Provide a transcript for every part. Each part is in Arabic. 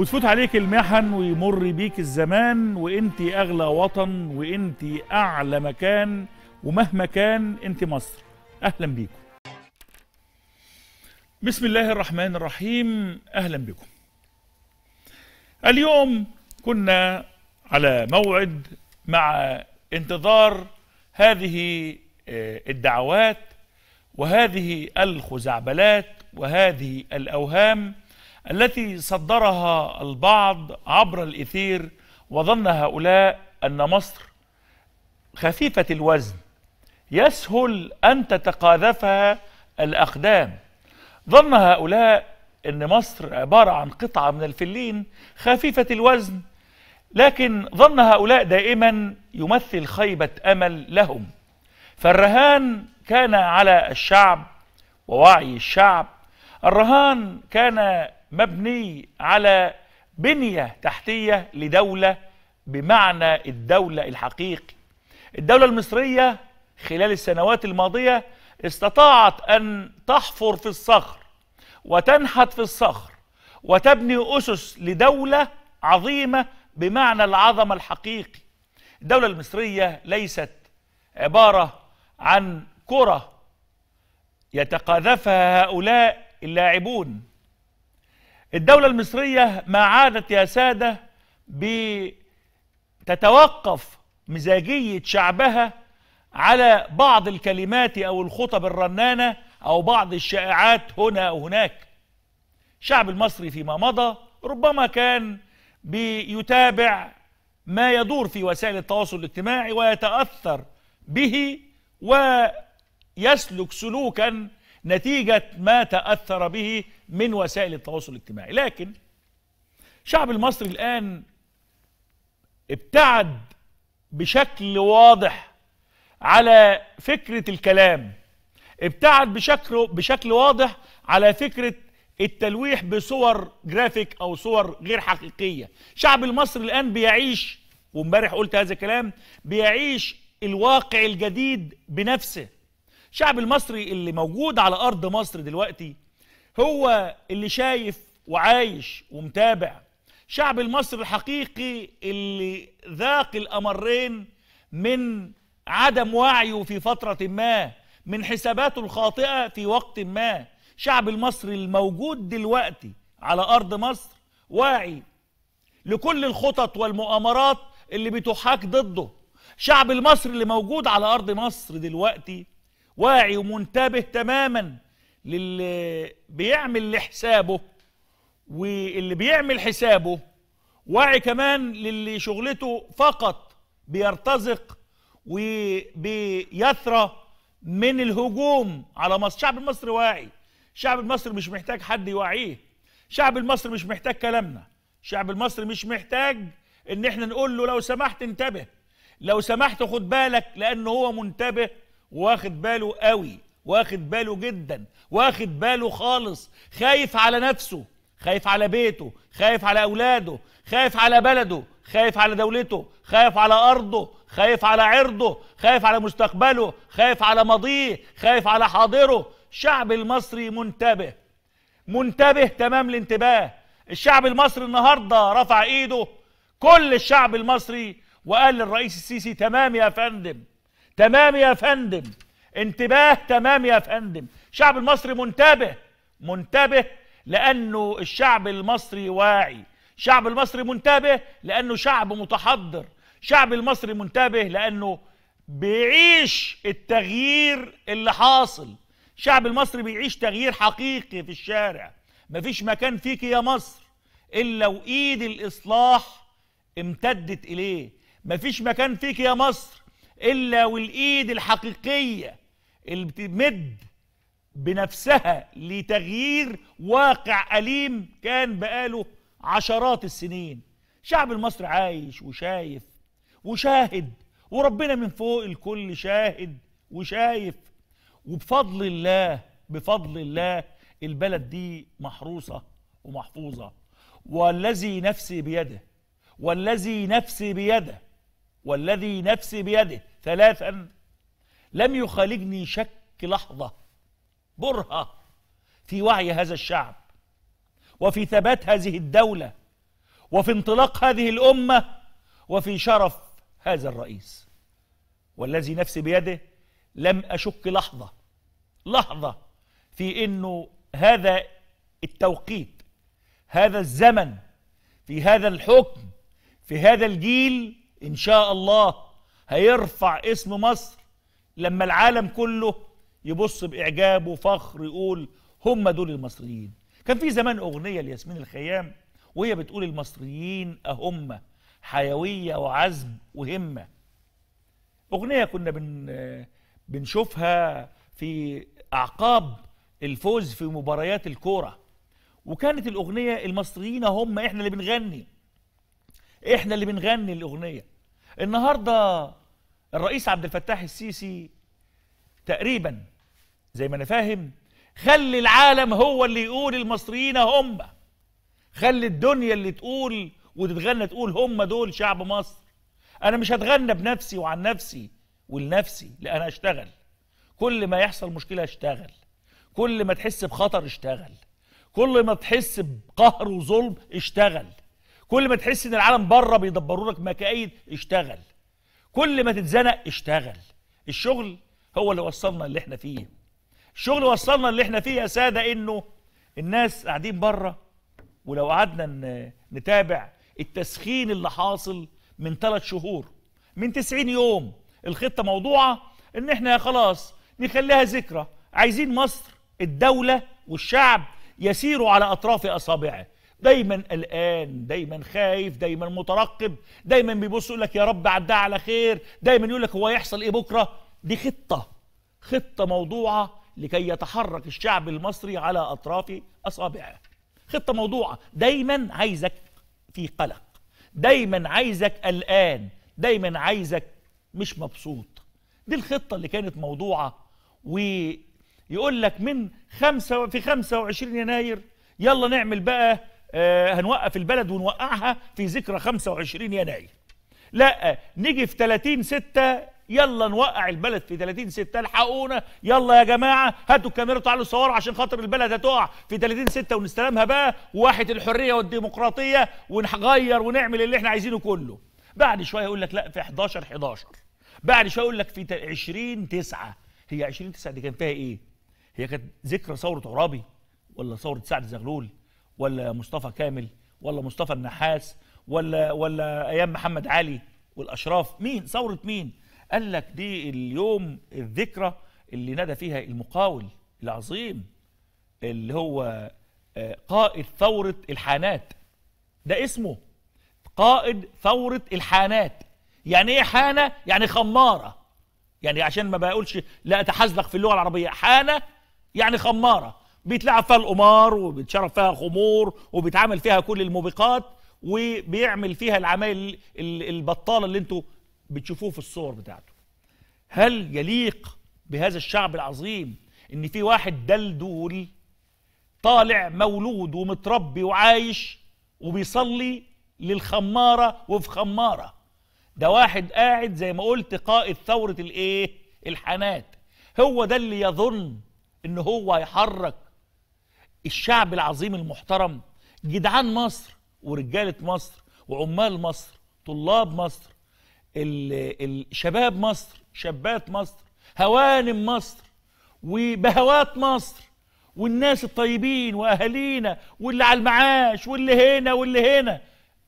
وتفوت عليك المحن ويمر بيك الزمان وانت اغلى وطن وانت اعلى مكان ومهما كان انت مصر اهلا بيكم بسم الله الرحمن الرحيم اهلا بكم اليوم كنا على موعد مع انتظار هذه آه، الدعوات وهذه الخزعبلات وهذه الاوهام التي صدرها البعض عبر الإثير وظن هؤلاء أن مصر خفيفة الوزن يسهل أن تتقاذفها الأقدام ظن هؤلاء أن مصر عبارة عن قطعة من الفلين خفيفة الوزن لكن ظن هؤلاء دائما يمثل خيبة أمل لهم فالرهان كان على الشعب ووعي الشعب الرهان كان مبني على بنية تحتية لدولة بمعنى الدولة الحقيقي الدولة المصرية خلال السنوات الماضية استطاعت أن تحفر في الصخر وتنحت في الصخر وتبني أسس لدولة عظيمة بمعنى العظمة الحقيقي الدولة المصرية ليست عبارة عن كرة يتقاذفها هؤلاء اللاعبون الدولة المصرية ما عادت يا سادة بتتوقف مزاجية شعبها على بعض الكلمات أو الخطب الرنانة أو بعض الشائعات هنا أو هناك الشعب المصري فيما مضى ربما كان بيتابع ما يدور في وسائل التواصل الاجتماعي ويتأثر به ويسلك سلوكا نتيجة ما تأثر به من وسائل التواصل الاجتماعي لكن الشعب المصري الآن ابتعد بشكل واضح على فكرة الكلام ابتعد بشكل بشكل واضح على فكرة التلويح بصور جرافيك أو صور غير حقيقية الشعب المصري الآن بيعيش وامبارح قلت هذا الكلام بيعيش الواقع الجديد بنفسه الشعب المصري اللي موجود على أرض مصر دلوقتي هو اللي شايف وعايش ومتابع شعب المصري الحقيقي اللي ذاق الأمرين من عدم وعيه في فترة ما من حساباته الخاطئة في وقت ما شعب المصري الموجود دلوقتي على أرض مصر واعي لكل الخطط والمؤامرات اللي بتحاك ضده شعب المصري اللي موجود على أرض مصر دلوقتي واعي ومنتبه تماماً للي بيعمل لحسابه واللي بيعمل حسابه وعي كمان للي شغلته فقط بيرتزق وبيثرى من الهجوم على مصر الشعب المصري واعي الشعب المصري مش محتاج حد يوعيه الشعب المصري مش محتاج كلامنا الشعب المصري مش محتاج ان احنا نقول له لو سمحت انتبه لو سمحت خد بالك لانه هو منتبه واخد باله قوي واخد باله جدا واخد باله خالص خايف على نفسه خايف على بيته خايف على اولاده خايف على بلده خايف على دولته خايف على ارضه خايف على عرضه خايف على مستقبله خايف على ماضيه خايف على حاضره الشعب المصري منتبه منتبه تمام الانتباه الشعب المصري النهارده رفع ايده كل الشعب المصري وقال للرئيس السيسي تمام يا فندم تمام يا فندم انتباه تمام يا فندم الشعب المصري منتبه منتبه لأنه الشعب المصري واعي الشعب المصري منتبه لأنه شعب متحضر الشعب المصري منتبه لأنه بيعيش التغيير اللي حاصل الشعب المصري بيعيش تغيير حقيقي في الشارع مفيش مكان فيك يا مصر إلا وإيد الإصلاح امتدت إليه مفيش مكان فيك يا مصر إلا والإيد الحقيقية اللي بتمد بنفسها لتغيير واقع أليم كان بقاله عشرات السنين الشعب المصري عايش وشايف وشاهد وربنا من فوق الكل شاهد وشايف وبفضل الله بفضل الله البلد دي محروسة ومحفوظة والذي نفسي بيده والذي نفسي بيده والذي نفسي بيده ثلاثا لم يخالجني شك لحظة برهة في وعي هذا الشعب وفي ثبات هذه الدولة وفي انطلاق هذه الأمة وفي شرف هذا الرئيس والذي نفسي بيده لم أشك لحظة لحظة في أنه هذا التوقيت هذا الزمن في هذا الحكم في هذا الجيل إن شاء الله هيرفع اسم مصر لما العالم كله يبص باعجاب وفخر يقول هم دول المصريين كان في زمان اغنيه لياسمين الخيام وهي بتقول المصريين اهم حيويه وعزم وهمه اغنيه كنا بن بنشوفها في اعقاب الفوز في مباريات الكوره وكانت الاغنيه المصريين هم احنا اللي بنغني احنا اللي بنغني الاغنيه النهارده الرئيس عبد الفتاح السيسي تقريبا زي ما انا فاهم خلي العالم هو اللي يقول المصريين هم خلي الدنيا اللي تقول وتتغنى تقول هم دول شعب مصر انا مش هتغنى بنفسي وعن نفسي ولنفسي لا انا اشتغل كل ما يحصل مشكله اشتغل كل ما تحس بخطر اشتغل كل ما تحس بقهر وظلم اشتغل كل ما تحس ان العالم بره بيدبروا لك مكايد اشتغل كل ما تتزنق اشتغل الشغل هو اللي وصلنا اللي احنا فيه الشغل وصلنا اللي احنا فيه يا ساده انه الناس قاعدين بره ولو قعدنا نتابع التسخين اللي حاصل من ثلاث شهور من 90 يوم الخطه موضوعه ان احنا خلاص نخليها ذكرى عايزين مصر الدوله والشعب يسيروا على اطراف اصابعه دايما قلقان دايما خايف دايما مترقب دايما بيبص يقول لك يا رب عداه على خير دايما يقول لك هو هيحصل ايه بكره دي خطه خطه موضوعه لكي يتحرك الشعب المصري على اطراف اصابعه خطه موضوعه دايما عايزك في قلق دايما عايزك قلقان دايما عايزك مش مبسوط دي الخطه اللي كانت موضوعه ويقول لك من خمسة في 25 يناير يلا نعمل بقى آه، هنوقف البلد ونوقعها في ذكرى 25 يناير لا نيجي في 30 6 يلا نوقع البلد في 30 6 الحقونا يلا يا جماعه هاتوا الكاميرا تعالوا صوروا عشان خاطر البلد هتقع في 30 6 ونستلمها بقى وواحة الحريه والديمقراطيه ونغير ونعمل اللي احنا عايزينه كله بعد شويه يقول لك لا في 11 11 بعد شويه يقول لك في 20 9 هي 20 9 دي كان فيها ايه هي كانت ذكرى ثوره عرابي ولا ثوره سعد زغلول ولا مصطفى كامل ولا مصطفى النحاس ولا ولا ايام محمد علي والاشراف مين ثوره مين قال لك دي اليوم الذكرى اللي نادى فيها المقاول العظيم اللي هو آه، قائد ثوره الحانات ده اسمه قائد ثوره الحانات يعني ايه حانه يعني خماره يعني عشان ما بقولش لا اتحزلق في اللغه العربيه حانه يعني خماره بيتلعب فيها القمار وبيتشرب فيها خمور وبيتعامل فيها كل الموبقات وبيعمل فيها العمايل البطاله اللي انتوا بتشوفوه في الصور بتاعته هل يليق بهذا الشعب العظيم ان في واحد دلدول طالع مولود ومتربي وعايش وبيصلي للخماره وفي خماره ده واحد قاعد زي ما قلت قائد ثوره الايه الحانات هو ده اللي يظن ان هو هيحرك الشعب العظيم المحترم جدعان مصر ورجاله مصر وعمال مصر طلاب مصر شباب مصر شابات مصر هوانم مصر وبهوات مصر والناس الطيبين واهالينا واللي على المعاش واللي هنا واللي هنا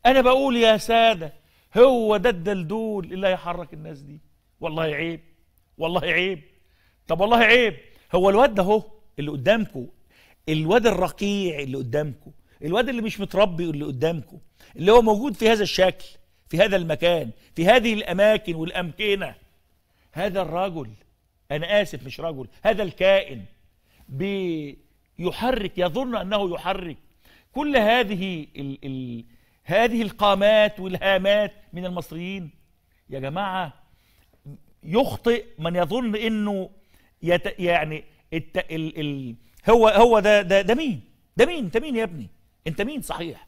انا بقول يا ساده هو ده الدلدول اللي هيحرك الناس دي والله عيب والله عيب طب والله عيب هو الواد ده اهو اللي قدامكم الواد الرقيع اللي قدامكم الواد اللي مش متربي اللي قدامكم اللي هو موجود في هذا الشكل في هذا المكان في هذه الأماكن والأمكنة هذا الرجل أنا آسف مش رجل هذا الكائن بيحرك يظن أنه يحرك كل هذه الـ الـ هذه القامات والهامات من المصريين يا جماعة يخطئ من يظن أنه يت يعني الت هو هو ده ده ده مين ده مين انت مين يا ابني انت مين صحيح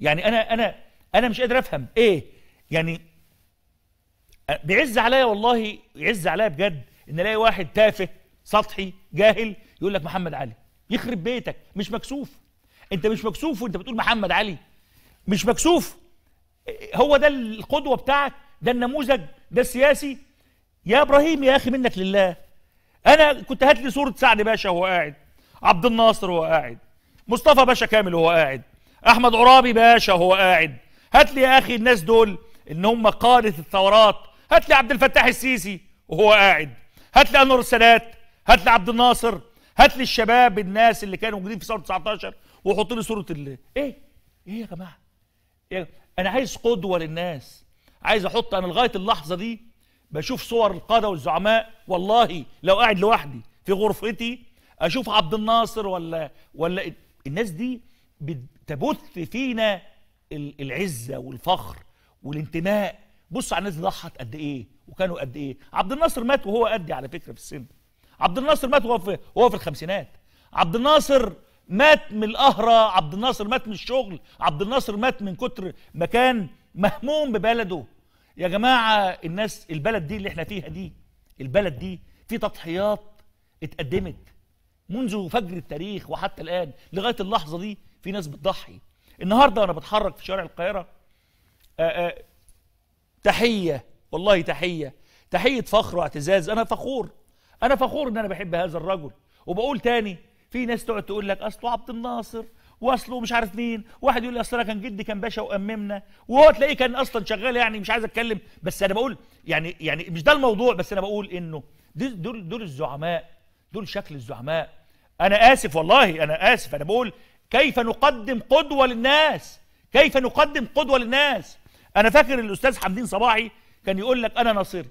يعني انا انا انا مش قادر افهم ايه يعني بيعز عليا والله يعز عليا بجد ان الاقي واحد تافه سطحي جاهل يقول لك محمد علي يخرب بيتك مش مكسوف انت مش مكسوف وانت بتقول محمد علي مش مكسوف هو ده القدوه بتاعك ده النموذج ده السياسي يا ابراهيم يا اخي منك لله انا كنت هات لي صوره سعد باشا وهو قاعد عبد الناصر وهو قاعد مصطفى باشا كامل وهو قاعد احمد عرابي باشا وهو قاعد هات لي يا اخي الناس دول ان هم قاده الثورات هات لي عبد الفتاح السيسي وهو قاعد هات لي انور السادات هات لي عبد الناصر هات لي الشباب الناس اللي كانوا موجودين في ثوره 19 وحط لي صوره ال ايه ايه يا جماعه إيه؟ انا عايز قدوه للناس عايز احط انا لغايه اللحظه دي بشوف صور القاده والزعماء والله لو قاعد لوحدي في غرفتي اشوف عبد الناصر ولا ولا الناس دي بتبث فينا العزه والفخر والانتماء بص على الناس ضحت قد ايه وكانوا قد ايه عبد الناصر مات وهو قدي على فكره في السن عبد الناصر مات وهو في وهو في الخمسينات عبد الناصر مات من القهرة عبد الناصر مات من الشغل عبد الناصر مات من كتر ما كان مهموم ببلده يا جماعة الناس البلد دي اللي احنا فيها دي البلد دي في تضحيات اتقدمت منذ فجر التاريخ وحتى الآن لغاية اللحظة دي في ناس بتضحي النهاردة أنا بتحرك في شارع القاهرة آه، آه، تحية والله تحية تحية فخر واعتزاز أنا فخور أنا فخور إن أنا بحب هذا الرجل وبقول تاني في ناس تقعد تقول لك أصله عبد الناصر واصله مش عارف مين واحد يقول لي اصل انا كان جدي كان باشا واممنا وهو تلاقيه كان اصلا شغال يعني مش عايز اتكلم بس انا بقول يعني يعني مش ده الموضوع بس انا بقول انه دول دول الزعماء دول شكل الزعماء انا اسف والله انا اسف انا بقول كيف نقدم قدوه للناس كيف نقدم قدوه للناس انا فاكر الاستاذ حمدين صباحي كان يقول لك انا ناصري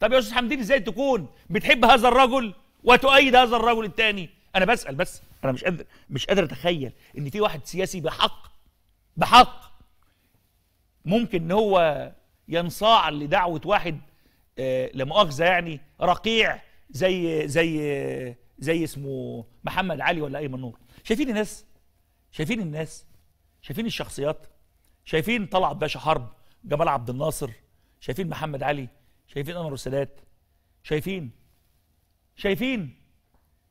طب يا استاذ حمدين ازاي تكون بتحب هذا الرجل وتؤيد هذا الرجل الثاني انا بسال بس انا مش قادر مش قادر اتخيل ان في واحد سياسي بحق بحق ممكن ان هو ينصاع لدعوه واحد آه، لمؤاخذه يعني رقيع زي زي زي اسمه محمد علي ولا ايمن نور شايفين الناس شايفين الناس شايفين الشخصيات شايفين طلعت باشا حرب جمال عبد الناصر شايفين محمد علي شايفين انور السادات شايفين شايفين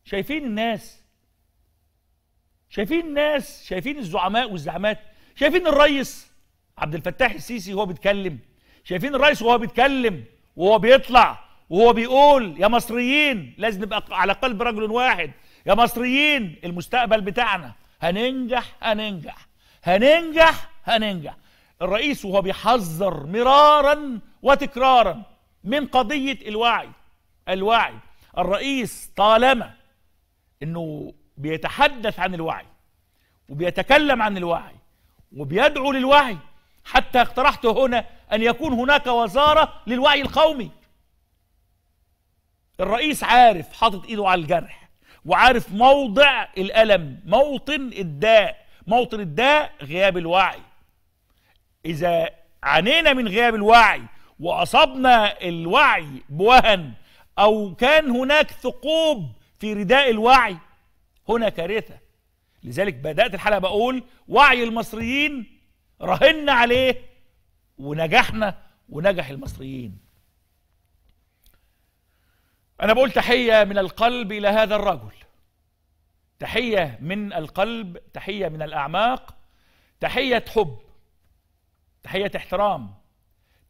شايفين الناس شايفين الناس شايفين الزعماء والزعمات شايفين الريس عبد الفتاح السيسي وهو بيتكلم شايفين الريس وهو بيتكلم وهو بيطلع وهو بيقول يا مصريين لازم نبقى على قلب رجل واحد يا مصريين المستقبل بتاعنا هننجح هننجح هننجح هننجح الرئيس وهو بيحذر مرارا وتكرارا من قضية الوعي الوعي الرئيس طالما انه بيتحدث عن الوعي وبيتكلم عن الوعي وبيدعو للوعي حتى اقترحت هنا ان يكون هناك وزارة للوعي القومي الرئيس عارف حاطط ايده على الجرح وعارف موضع الالم موطن الداء موطن الداء غياب الوعي اذا عانينا من غياب الوعي واصبنا الوعي بوهن او كان هناك ثقوب في رداء الوعي هنا كارثه لذلك بدات الحلقه بقول وعي المصريين رهنا عليه ونجحنا ونجح المصريين أنا بقول تحية من القلب إلى هذا الرجل تحية من القلب تحية من الأعماق تحية حب تحية احترام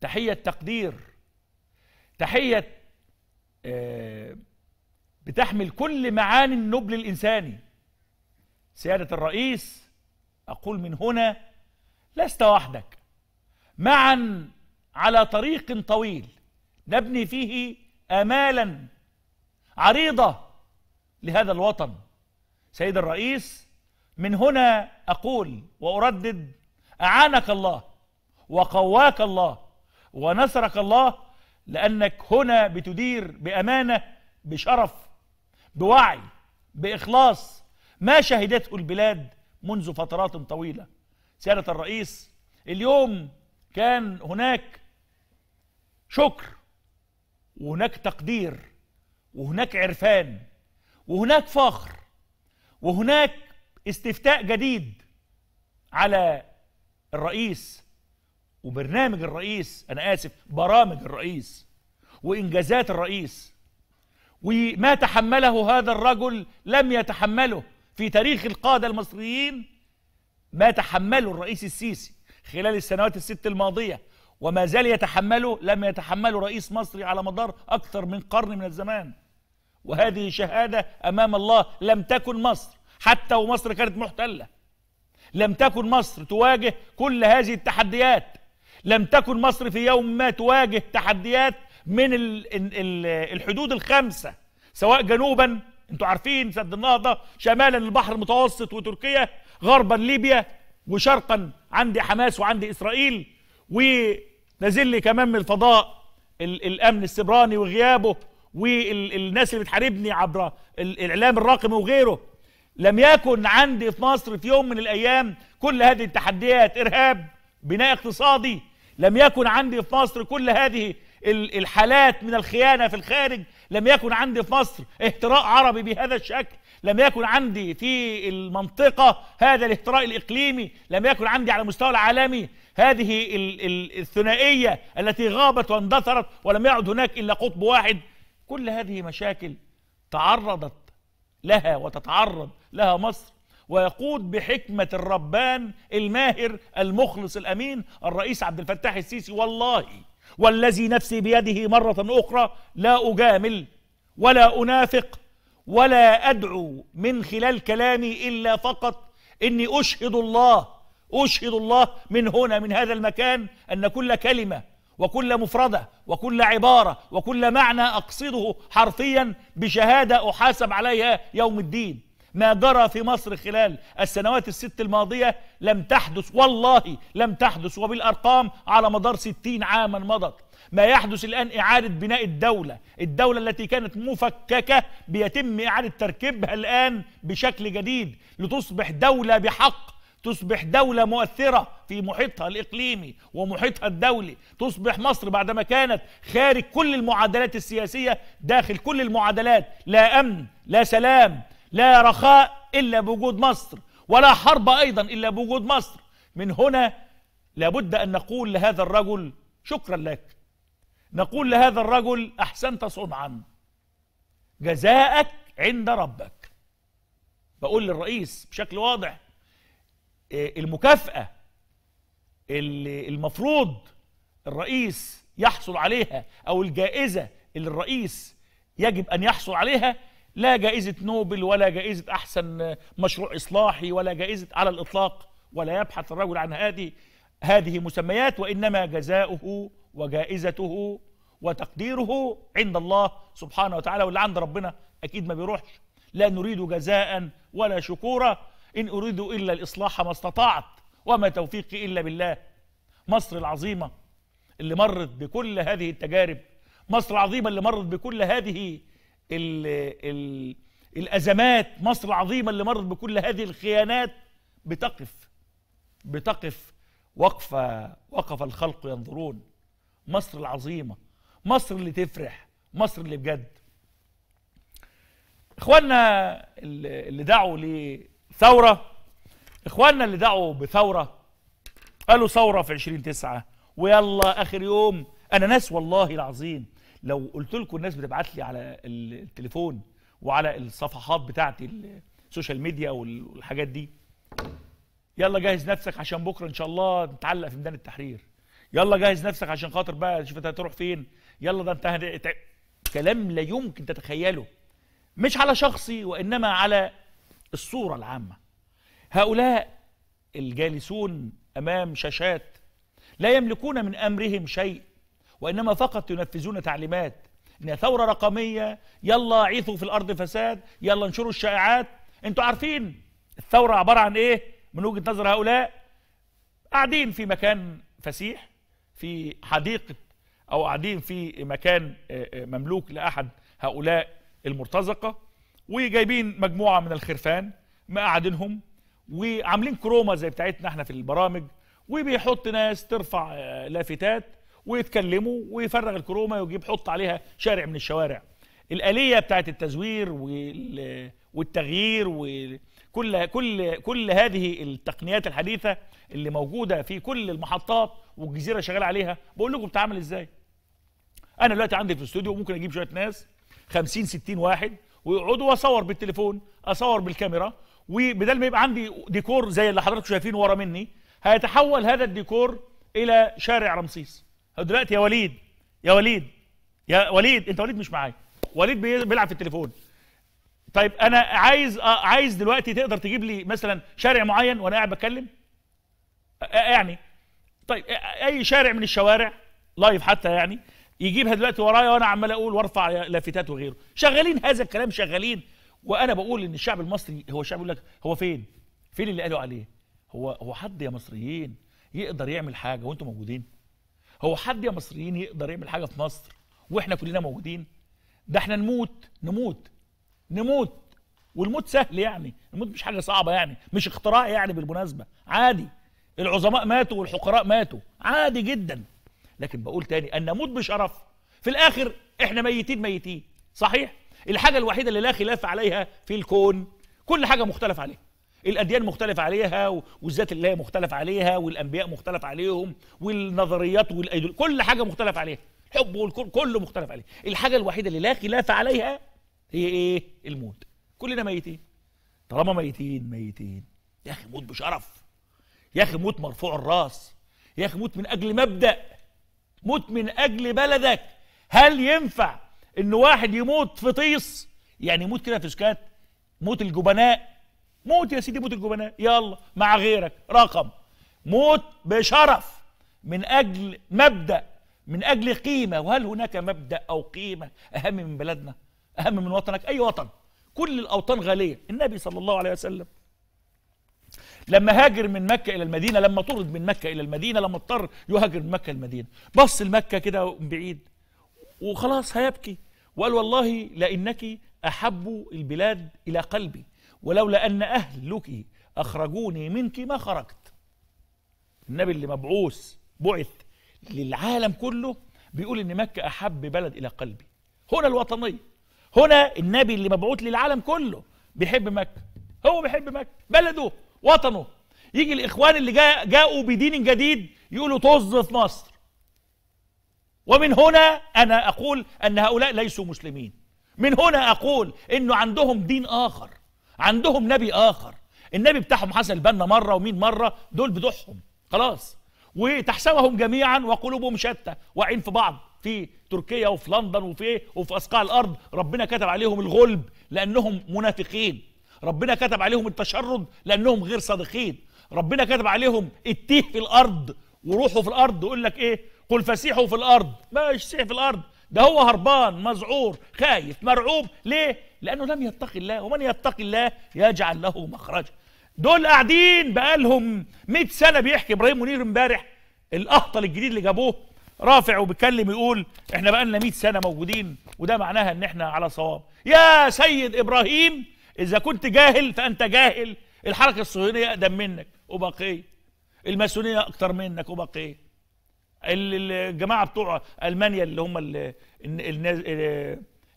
تحية تقدير تحية آه، بتحمل كل معاني النبل الإنساني سيادة الرئيس أقول من هنا لست وحدك معا على طريق طويل نبني فيه آمالا عريضة لهذا الوطن سيد الرئيس من هنا أقول وأردد أعانك الله وقواك الله ونصرك الله لأنك هنا بتدير بأمانة بشرف بوعي بإخلاص ما شهدته البلاد منذ فترات طويلة سيادة الرئيس اليوم كان هناك شكر وهناك تقدير وهناك عرفان وهناك فخر وهناك استفتاء جديد على الرئيس وبرنامج الرئيس انا اسف برامج الرئيس وانجازات الرئيس وما تحمله هذا الرجل لم يتحمله في تاريخ القاده المصريين ما تحمله الرئيس السيسي خلال السنوات الست الماضيه وما زال يتحمله لم يتحمله رئيس مصري على مدار أكثر من قرن من الزمان وهذه شهادة أمام الله لم تكن مصر حتى ومصر كانت محتلة لم تكن مصر تواجه كل هذه التحديات لم تكن مصر في يوم ما تواجه تحديات من الحدود الخمسة سواء جنوبا انتوا عارفين سد النهضة شمالا البحر المتوسط وتركيا غربا ليبيا وشرقا عندي حماس وعندي إسرائيل ونازل لي كمان من الفضاء الامن السبراني وغيابه والناس اللي بتحاربني عبر الاعلام الرقمي وغيره لم يكن عندي في مصر في يوم من الايام كل هذه التحديات ارهاب بناء اقتصادي لم يكن عندي في مصر كل هذه الحالات من الخيانه في الخارج لم يكن عندي في مصر اهتراء عربي بهذا الشكل لم يكن عندي في المنطقه هذا الاهتراء الاقليمي لم يكن عندي على المستوى العالمي هذه الثنائية التي غابت واندثرت ولم يعد هناك إلا قطب واحد كل هذه مشاكل تعرضت لها وتتعرض لها مصر ويقود بحكمة الربان الماهر المخلص الأمين الرئيس عبد الفتاح السيسي والله والذي نفسي بيده مرة أخرى لا أجامل ولا أنافق ولا أدعو من خلال كلامي إلا فقط إني أشهد الله أشهد الله من هنا من هذا المكان أن كل كلمة وكل مفردة وكل عبارة وكل معنى أقصده حرفيا بشهادة أحاسب عليها يوم الدين ما جرى في مصر خلال السنوات الست الماضية لم تحدث والله لم تحدث وبالأرقام على مدار ستين عاما مضت ما يحدث الآن إعادة بناء الدولة الدولة التي كانت مفككة بيتم إعادة تركيبها الآن بشكل جديد لتصبح دولة بحق تصبح دولة مؤثرة في محيطها الإقليمي ومحيطها الدولي تصبح مصر بعدما كانت خارج كل المعادلات السياسية داخل كل المعادلات لا أمن لا سلام لا رخاء إلا بوجود مصر ولا حرب أيضا إلا بوجود مصر من هنا لابد أن نقول لهذا الرجل شكرا لك نقول لهذا الرجل أحسنت صنعا جزاءك عند ربك بقول للرئيس بشكل واضح آه، المكافأة اللي المفروض الرئيس يحصل عليها أو الجائزة اللي الرئيس يجب أن يحصل عليها لا جائزة نوبل ولا جائزة أحسن مشروع إصلاحي ولا جائزة على الإطلاق ولا يبحث الرجل عن هذه هذه مسميات وإنما جزاؤه وجائزته وتقديره عند الله سبحانه وتعالى واللي عند ربنا أكيد ما بيروحش لا نريد جزاء ولا شكورا إن أريد إلا الإصلاح ما استطعت وما توفيقي إلا بالله مصر العظيمة اللي مرت بكل هذه التجارب مصر العظيمة اللي مرت بكل هذه ال ال الأزمات مصر العظيمة اللي مرت بكل هذه الخيانات بتقف بتقف وقف وقف الخلق ينظرون مصر العظيمة مصر اللي تفرح مصر اللي بجد اخواننا اللي دعوا ثورة إخواننا اللي دعوا بثورة قالوا ثورة في عشرين تسعة ويلا آخر يوم أنا ناس والله العظيم لو قلت لكم الناس بتبعت لي على التليفون وعلى الصفحات بتاعتي السوشيال ميديا والحاجات دي يلا جهز نفسك عشان بكره ان شاء الله نتعلق في ميدان التحرير يلا جهز نفسك عشان خاطر بقى شوف انت هتروح فين يلا ده انت كلام لا يمكن تتخيله مش على شخصي وانما على الصورة العامة هؤلاء الجالسون أمام شاشات لا يملكون من أمرهم شيء وإنما فقط ينفذون تعليمات إنها ثورة رقمية يلا عيثوا في الأرض فساد يلا انشروا الشائعات أنتوا عارفين الثورة عبارة عن إيه من وجهة نظر هؤلاء قاعدين في مكان فسيح في حديقة أو قاعدين في مكان آه، آه، مملوك لأحد هؤلاء المرتزقة وجايبين مجموعه من الخرفان مقعدينهم وعاملين كروما زي بتاعتنا احنا في البرامج وبيحط ناس ترفع آه، لافتات ويتكلموا ويفرغ الكروما ويجيب حط عليها شارع من الشوارع الآلية بتاعت التزوير والتغيير وكل كل كل هذه التقنيات الحديثة اللي موجودة في كل المحطات والجزيرة شغال عليها بقول لكم بتعمل ازاي أنا دلوقتي عندي في الاستوديو ممكن أجيب شوية ناس 50 60 واحد ويقعدوا اصور بالتليفون اصور بالكاميرا وبدل ما يبقى عندي ديكور زي اللي حضراتكم شايفينه ورا مني هيتحول هذا الديكور الى شارع رمسيس دلوقتي يا وليد يا وليد يا وليد انت وليد مش معايا وليد بيلعب في التليفون طيب انا عايز آه، عايز دلوقتي تقدر تجيب لي مثلا شارع معين وانا قاعد بتكلم آه، آه، يعني طيب اي شارع من الشوارع لايف حتى يعني يجيبها دلوقتي ورايا وانا عمال اقول وارفع لافتات وغيره شغالين هذا الكلام شغالين وانا بقول ان الشعب المصري هو الشعب يقول لك هو فين فين اللي قالوا عليه هو هو حد يا مصريين يقدر يعمل حاجه وانتم موجودين هو حد يا مصريين يقدر يعمل حاجه في مصر واحنا كلنا موجودين ده احنا نموت نموت نموت والموت سهل يعني الموت مش حاجه صعبه يعني مش اختراع يعني بالمناسبه عادي العظماء ماتوا والحقراء ماتوا عادي جدا لكن بقول تاني أن نموت بشرف في الآخر إحنا ميتين ميتين صحيح؟ الحاجة الوحيدة اللي لا خلاف عليها في الكون كل حاجة مختلف عليها الأديان مختلف عليها وذات الله مختلف عليها والأنبياء مختلف عليهم والنظريات والأيدول كل حاجة مختلف عليها الحب والكون كله مختلف عليه الحاجة الوحيدة اللي لا خلاف عليها هي إيه؟ الموت كلنا ميتين طالما ميتين ميتين يا أخي موت بشرف يا أخي موت مرفوع الراس يا أخي موت من أجل مبدأ موت من اجل بلدك هل ينفع ان واحد يموت في طيس يعني يموت كده في سكات موت الجبناء موت يا سيدي موت الجبناء يلا مع غيرك رقم موت بشرف من اجل مبدا من اجل قيمه وهل هناك مبدا او قيمه اهم من بلدنا اهم من وطنك اي وطن كل الاوطان غاليه النبي صلى الله عليه وسلم لما هاجر من مكة إلى المدينة لما طرد من مكة إلى المدينة لما اضطر يهاجر من مكة إلى المدينة بص لمكة كده بعيد وخلاص هيبكي وقال والله لإنك أحب البلاد إلى قلبي ولولا أن أهلك أخرجوني منك ما خرجت النبي اللي مبعوث بعث للعالم كله بيقول ان مكة احب بلد الى قلبي هنا الوطنية هنا النبي اللي مبعوث للعالم كله بيحب مكة هو بيحب مكة بلده وطنه يجي الاخوان اللي جا جاءوا بدين جديد يقولوا طز في مصر ومن هنا انا اقول ان هؤلاء ليسوا مسلمين من هنا اقول انه عندهم دين اخر عندهم نبي اخر النبي بتاعهم حسن البنا مره ومين مره دول بدوحهم خلاص وتحسبهم جميعا وقلوبهم شتى واقعين في بعض في تركيا وفي لندن وفي إيه؟ وفي اصقاع الارض ربنا كتب عليهم الغلب لانهم منافقين ربنا كتب عليهم التشرد لانهم غير صادقين ربنا كتب عليهم التيه في الارض وروحه في الارض يقول لك ايه قل فسيحوا في الارض ما يسيح في الارض ده هو هربان مذعور خايف مرعوب ليه لانه لم يتقي الله ومن يتقي الله يجعل له مخرجا دول قاعدين بقالهم 100 سنه بيحكي ابراهيم منير امبارح الاهطل الجديد اللي جابوه رافع وبيتكلم يقول احنا بقالنا 100 سنه موجودين وده معناها ان احنا على صواب يا سيد ابراهيم إذا كنت جاهل فأنت جاهل الحركة الصهيونية أقدم منك وبقية الماسونية أكتر منك وبقية الجماعة بتوع ألمانيا اللي هم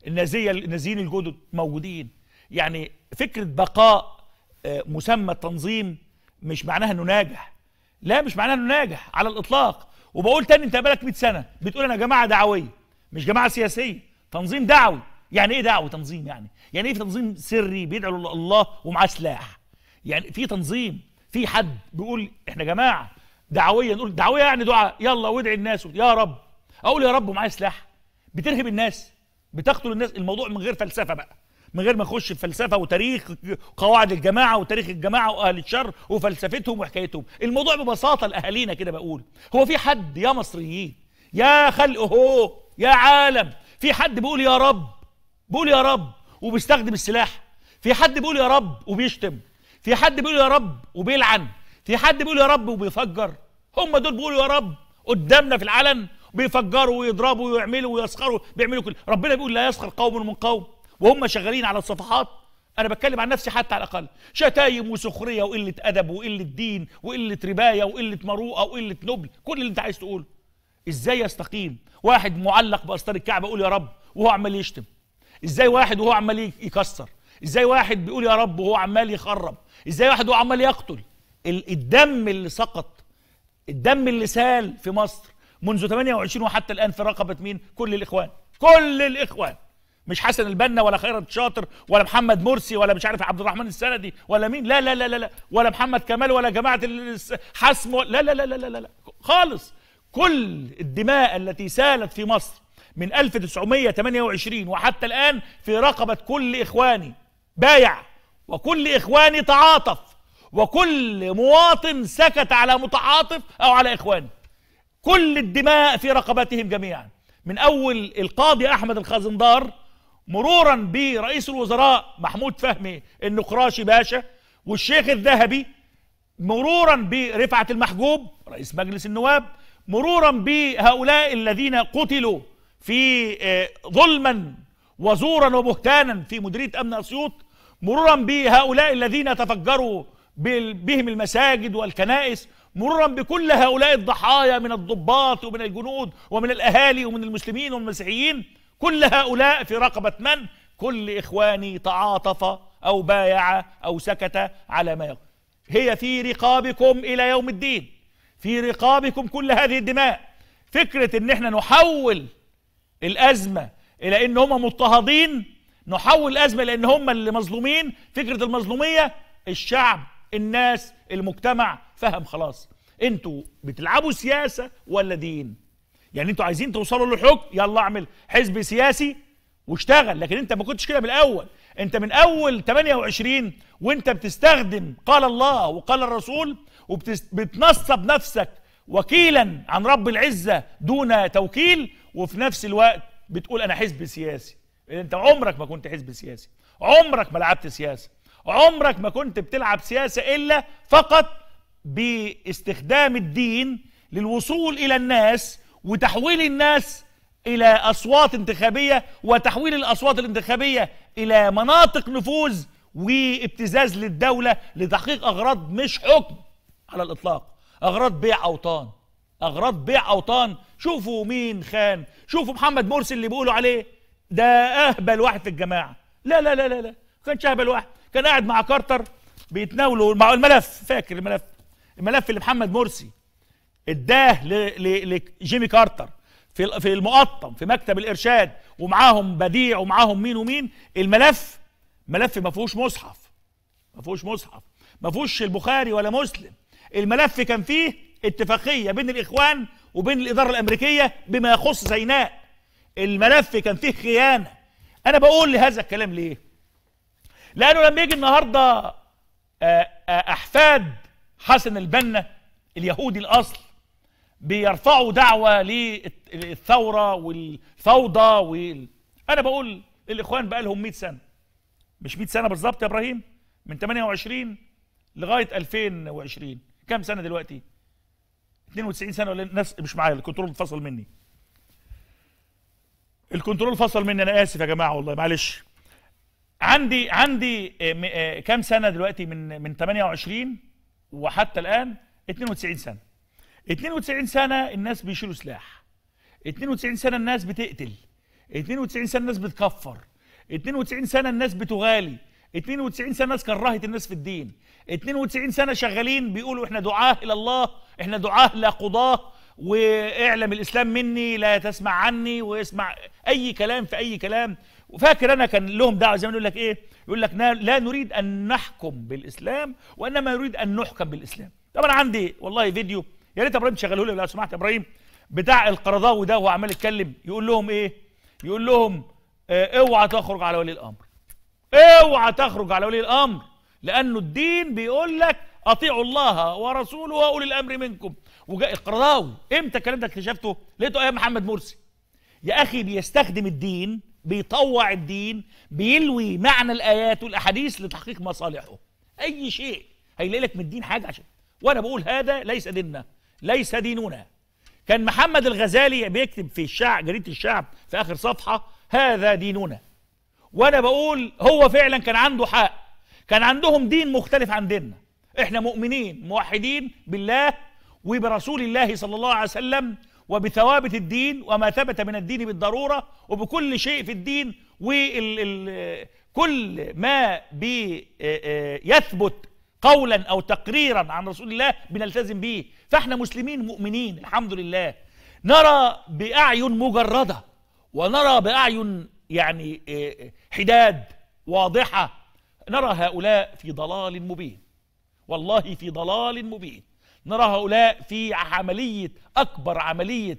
النازية النازيين الجدد موجودين يعني فكرة بقاء آه، مسمى التنظيم مش معناها انه ناجح لا مش معناها انه ناجح على الاطلاق وبقول تاني انت بقالك 100 سنه بتقول انا جماعه دعويه مش جماعه سياسيه تنظيم دعوي يعني ايه دعوه تنظيم يعني يعني ايه في تنظيم سري بيدعو الله ومعاه سلاح يعني في تنظيم في حد بيقول احنا جماعه دعويه نقول دعويه يعني دعاء يلا وادعي الناس يا رب اقول يا رب ومعايا سلاح بترهب الناس بتقتل الناس الموضوع من غير فلسفه بقى من غير ما نخش في فلسفه وتاريخ قواعد الجماعه وتاريخ الجماعه واهل الشر وفلسفتهم وحكايتهم الموضوع ببساطه لاهالينا كده بقول هو في حد يا مصريين يا خلق هو يا عالم في حد بيقول يا رب بيقول يا رب وبيستخدم السلاح في حد بيقول يا رب وبيشتم في حد بيقول يا رب وبيلعن في حد بيقول يا رب وبيفجر هم دول بيقولوا يا رب قدامنا في العلن بيفجروا ويضربوا ويعملوا ويسخروا بيعملوا كل ربنا بيقول لا يسخر قوم من قوم وهم شغالين على الصفحات انا بتكلم عن نفسي حتى على الاقل شتايم وسخريه وقله ادب وقله دين وقله ربايه وقله مروءه وقله نبل كل اللي انت عايز تقوله ازاي يستقيم واحد معلق باستار الكعبه يقول يا رب وهو عمال يشتم ازاي واحد وهو عمال يكسر ازاي واحد بيقول يا رب وهو عمال يخرب ازاي واحد وهو عمال يقتل الدم اللي سقط الدم اللي سال في مصر منذ 28 وحتى الان في رقبه مين كل الاخوان كل الاخوان مش حسن البنا ولا خيرت شاطر ولا محمد مرسي ولا مش عارف عبد الرحمن السندي ولا مين لا لا لا لا, ولا محمد كمال ولا جماعه حسم لا لا لا لا لا, لا, لا خالص كل الدماء التي سالت في مصر من 1928 وحتى الآن في رقبة كل إخواني بايع وكل إخواني تعاطف وكل مواطن سكت على متعاطف أو على إخوان كل الدماء في رقبتهم جميعا من أول القاضي أحمد الخازندار مرورا برئيس الوزراء محمود فهمي النقراشي باشا والشيخ الذهبي مرورا برفعة المحجوب رئيس مجلس النواب مرورا بهؤلاء الذين قتلوا في آه، ظلما وزورا وبهتانا في مديريه امن اسيوط مرورا بهؤلاء الذين تفجروا بهم المساجد والكنائس مرورا بكل هؤلاء الضحايا من الضباط ومن الجنود ومن الاهالي ومن المسلمين والمسيحيين كل هؤلاء في رقبه من كل اخواني تعاطف او بايع او سكت على ما يقول هي في رقابكم الى يوم الدين في رقابكم كل هذه الدماء فكره ان احنا نحول الازمه الى ان هم مضطهدين نحول الازمه لان هم اللي مظلومين فكره المظلوميه الشعب الناس المجتمع فهم خلاص انتوا بتلعبوا سياسه ولا دين يعني انتوا عايزين توصلوا للحكم يلا اعمل حزب سياسي واشتغل لكن انت ما كنتش كده من الاول انت من اول 28 وانت بتستخدم قال الله وقال الرسول وبتنصب نفسك وكيلا عن رب العزه دون توكيل وفي نفس الوقت بتقول انا حزب سياسي إيه، انت عمرك ما كنت حزب سياسي عمرك ما لعبت سياسه عمرك ما كنت بتلعب سياسه الا فقط باستخدام الدين للوصول الى الناس وتحويل الناس الى اصوات انتخابيه وتحويل الاصوات الانتخابيه الى مناطق نفوذ وابتزاز للدوله لتحقيق اغراض مش حكم على الاطلاق اغراض بيع اوطان اغراض بيع اوطان شوفوا مين خان شوفوا محمد مرسي اللي بيقولوا عليه ده اهبل واحد في الجماعه لا لا لا لا لا كانش اهبل واحد كان قاعد مع كارتر بيتناولوا مع الملف فاكر الملف الملف اللي محمد مرسي اداه لجيمي كارتر في في المقطم في مكتب الارشاد ومعاهم بديع ومعاهم مين ومين الملف ملف ما فيهوش مصحف ما فيهوش مصحف ما فيهوش البخاري ولا مسلم الملف كان فيه اتفاقيه بين الاخوان وبين الاداره الامريكيه بما يخص سيناء الملف كان فيه خيانه انا بقول لهذا الكلام ليه لانه لما يجي النهارده آه، آه، احفاد حسن البنا اليهودي الاصل بيرفعوا دعوه للثوره والفوضى وال... انا بقول الاخوان بقى لهم 100 سنه مش 100 سنه بالظبط يا ابراهيم من 28 لغايه 2020 كام سنه دلوقتي 92 سنه ولا الناس مش معايا الكنترول فصل مني الكنترول فصل مني انا اسف يا جماعه والله معلش عندي عندي آه، آه، كام سنه دلوقتي من من 28 وحتى الان 92 سنه 92 سنه الناس بيشيلوا سلاح 92 سنه الناس بتقتل 92 سنه الناس بتكفر 92 سنه الناس بتغالي 92 سنه ناس كرهت الناس في الدين 92 سنه شغالين بيقولوا احنا دعاه الى الله احنا دعاه لا قضاه واعلم الاسلام مني لا تسمع عني واسمع اي كلام في اي كلام وفاكر انا كان لهم دعوه زي ما يقول لك ايه يقول لك لا نريد ان نحكم بالاسلام وانما نريد ان نحكم بالاسلام طبعا عندي والله فيديو يا ريت ابراهيم تشغله لي لو سمحت يا ابراهيم بتاع القرضاوي ده وهو عمال يتكلم يقول لهم ايه يقول لهم آه، اوعى تخرج على ولي الامر اوعى تخرج على ولي الامر لانه الدين بيقول لك اطيعوا الله ورسوله واولي الامر منكم وجاء القرضاوي امتى الكلام ده اكتشفته لقيته ايام محمد مرسي يا اخي بيستخدم الدين بيطوع الدين بيلوي معنى الايات والاحاديث لتحقيق مصالحه اي شيء هيلاقي لك من الدين حاجه عشان وانا بقول هذا ليس ديننا ليس ديننا كان محمد الغزالي بيكتب في الشعب جريده الشعب في اخر صفحه هذا ديننا وانا بقول هو فعلا كان عنده حق كان عندهم دين مختلف عن ديننا احنا مؤمنين موحدين بالله وبرسول الله صلى الله عليه وسلم وبثوابت الدين وما ثبت من الدين بالضروره وبكل شيء في الدين وكل ما بيثبت قولا او تقريرا عن رسول الله بنلتزم به فاحنا مسلمين مؤمنين الحمد لله نرى باعين مجرده ونرى باعين يعني آه، حداد واضحة نرى هؤلاء في ضلال مبين والله في ضلال مبين نرى هؤلاء في عملية أكبر عملية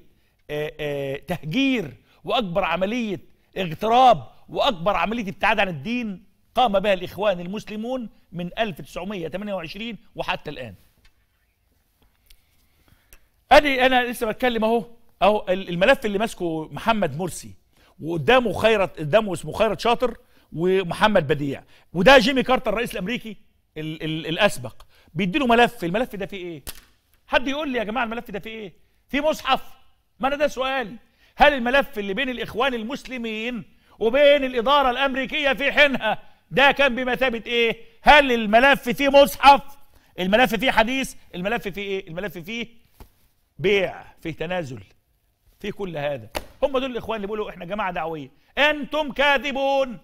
آه، آه، تهجير وأكبر عملية اغتراب وأكبر عملية ابتعاد عن الدين قام بها الإخوان المسلمون من 1928 وحتى الآن أدي أنا لسه بتكلم أهو أهو الملف اللي ماسكه محمد مرسي وقدامه خيرت قدامه اسمه خيرت شاطر ومحمد بديع وده جيمي كارتر الرئيس الامريكي الـ الـ الاسبق بيديله ملف الملف ده فيه ايه حد يقول لي يا جماعه الملف ده فيه ايه فيه مصحف ما انا ده سؤالي هل الملف اللي بين الاخوان المسلمين وبين الاداره الامريكيه في حينها ده كان بمثابه ايه هل الملف فيه مصحف الملف فيه حديث الملف فيه ايه الملف فيه بيع فيه تنازل فيه كل هذا هم دول الاخوان اللي بيقولوا احنا جماعه دعويه انتم كاذبون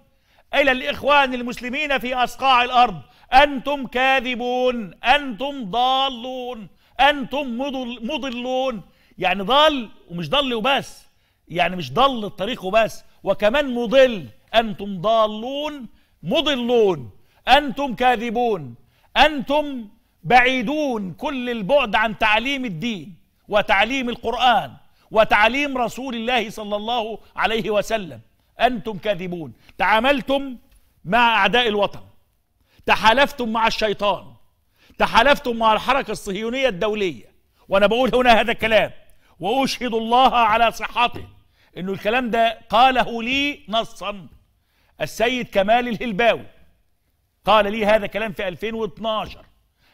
الى الاخوان المسلمين في اصقاع الارض انتم كاذبون انتم ضالون انتم مضل مضلون يعني ضال ومش ضل وبس يعني مش ضل الطريق وبس وكمان مضل انتم ضالون مضلون انتم كاذبون انتم بعيدون كل البعد عن تعليم الدين وتعليم القران وتعليم رسول الله صلى الله عليه وسلم أنتم كاذبون تعاملتم مع أعداء الوطن تحالفتم مع الشيطان تحالفتم مع الحركة الصهيونية الدولية وأنا بقول هنا هذا الكلام وأشهد الله على صحته أنه الكلام ده قاله لي نصا السيد كمال الهلباوي قال لي هذا كلام في 2012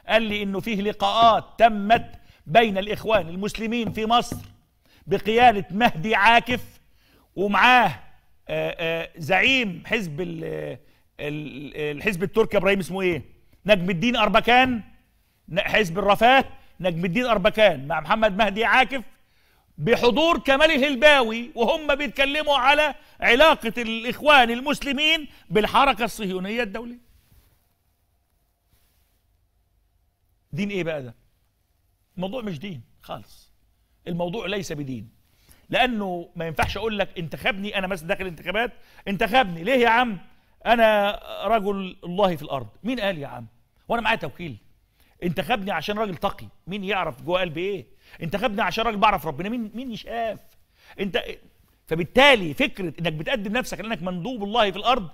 قال لي أنه فيه لقاءات تمت بين الإخوان المسلمين في مصر بقيادة مهدي عاكف ومعاه آه، آه، زعيم حزب الحزب التركي ابراهيم اسمه ايه نجم الدين اربكان حزب الرفات نجم الدين اربكان مع محمد مهدي عاكف بحضور كمال الهلباوي وهم بيتكلموا على علاقة الإخوان المسلمين بالحركة الصهيونية الدولية دين إيه بقى ده؟ الموضوع مش دين خالص الموضوع ليس بدين لانه ما ينفعش اقول لك انتخبني انا مثلا داخل الانتخابات انتخبني ليه يا عم انا رجل الله في الارض مين قال يا عم وانا معايا توكيل انتخبني عشان راجل تقي مين يعرف جوه قلبي ايه انتخبني عشان راجل بعرف ربنا مين مين يشاف انت فبالتالي فكره انك بتقدم نفسك لانك مندوب الله في الارض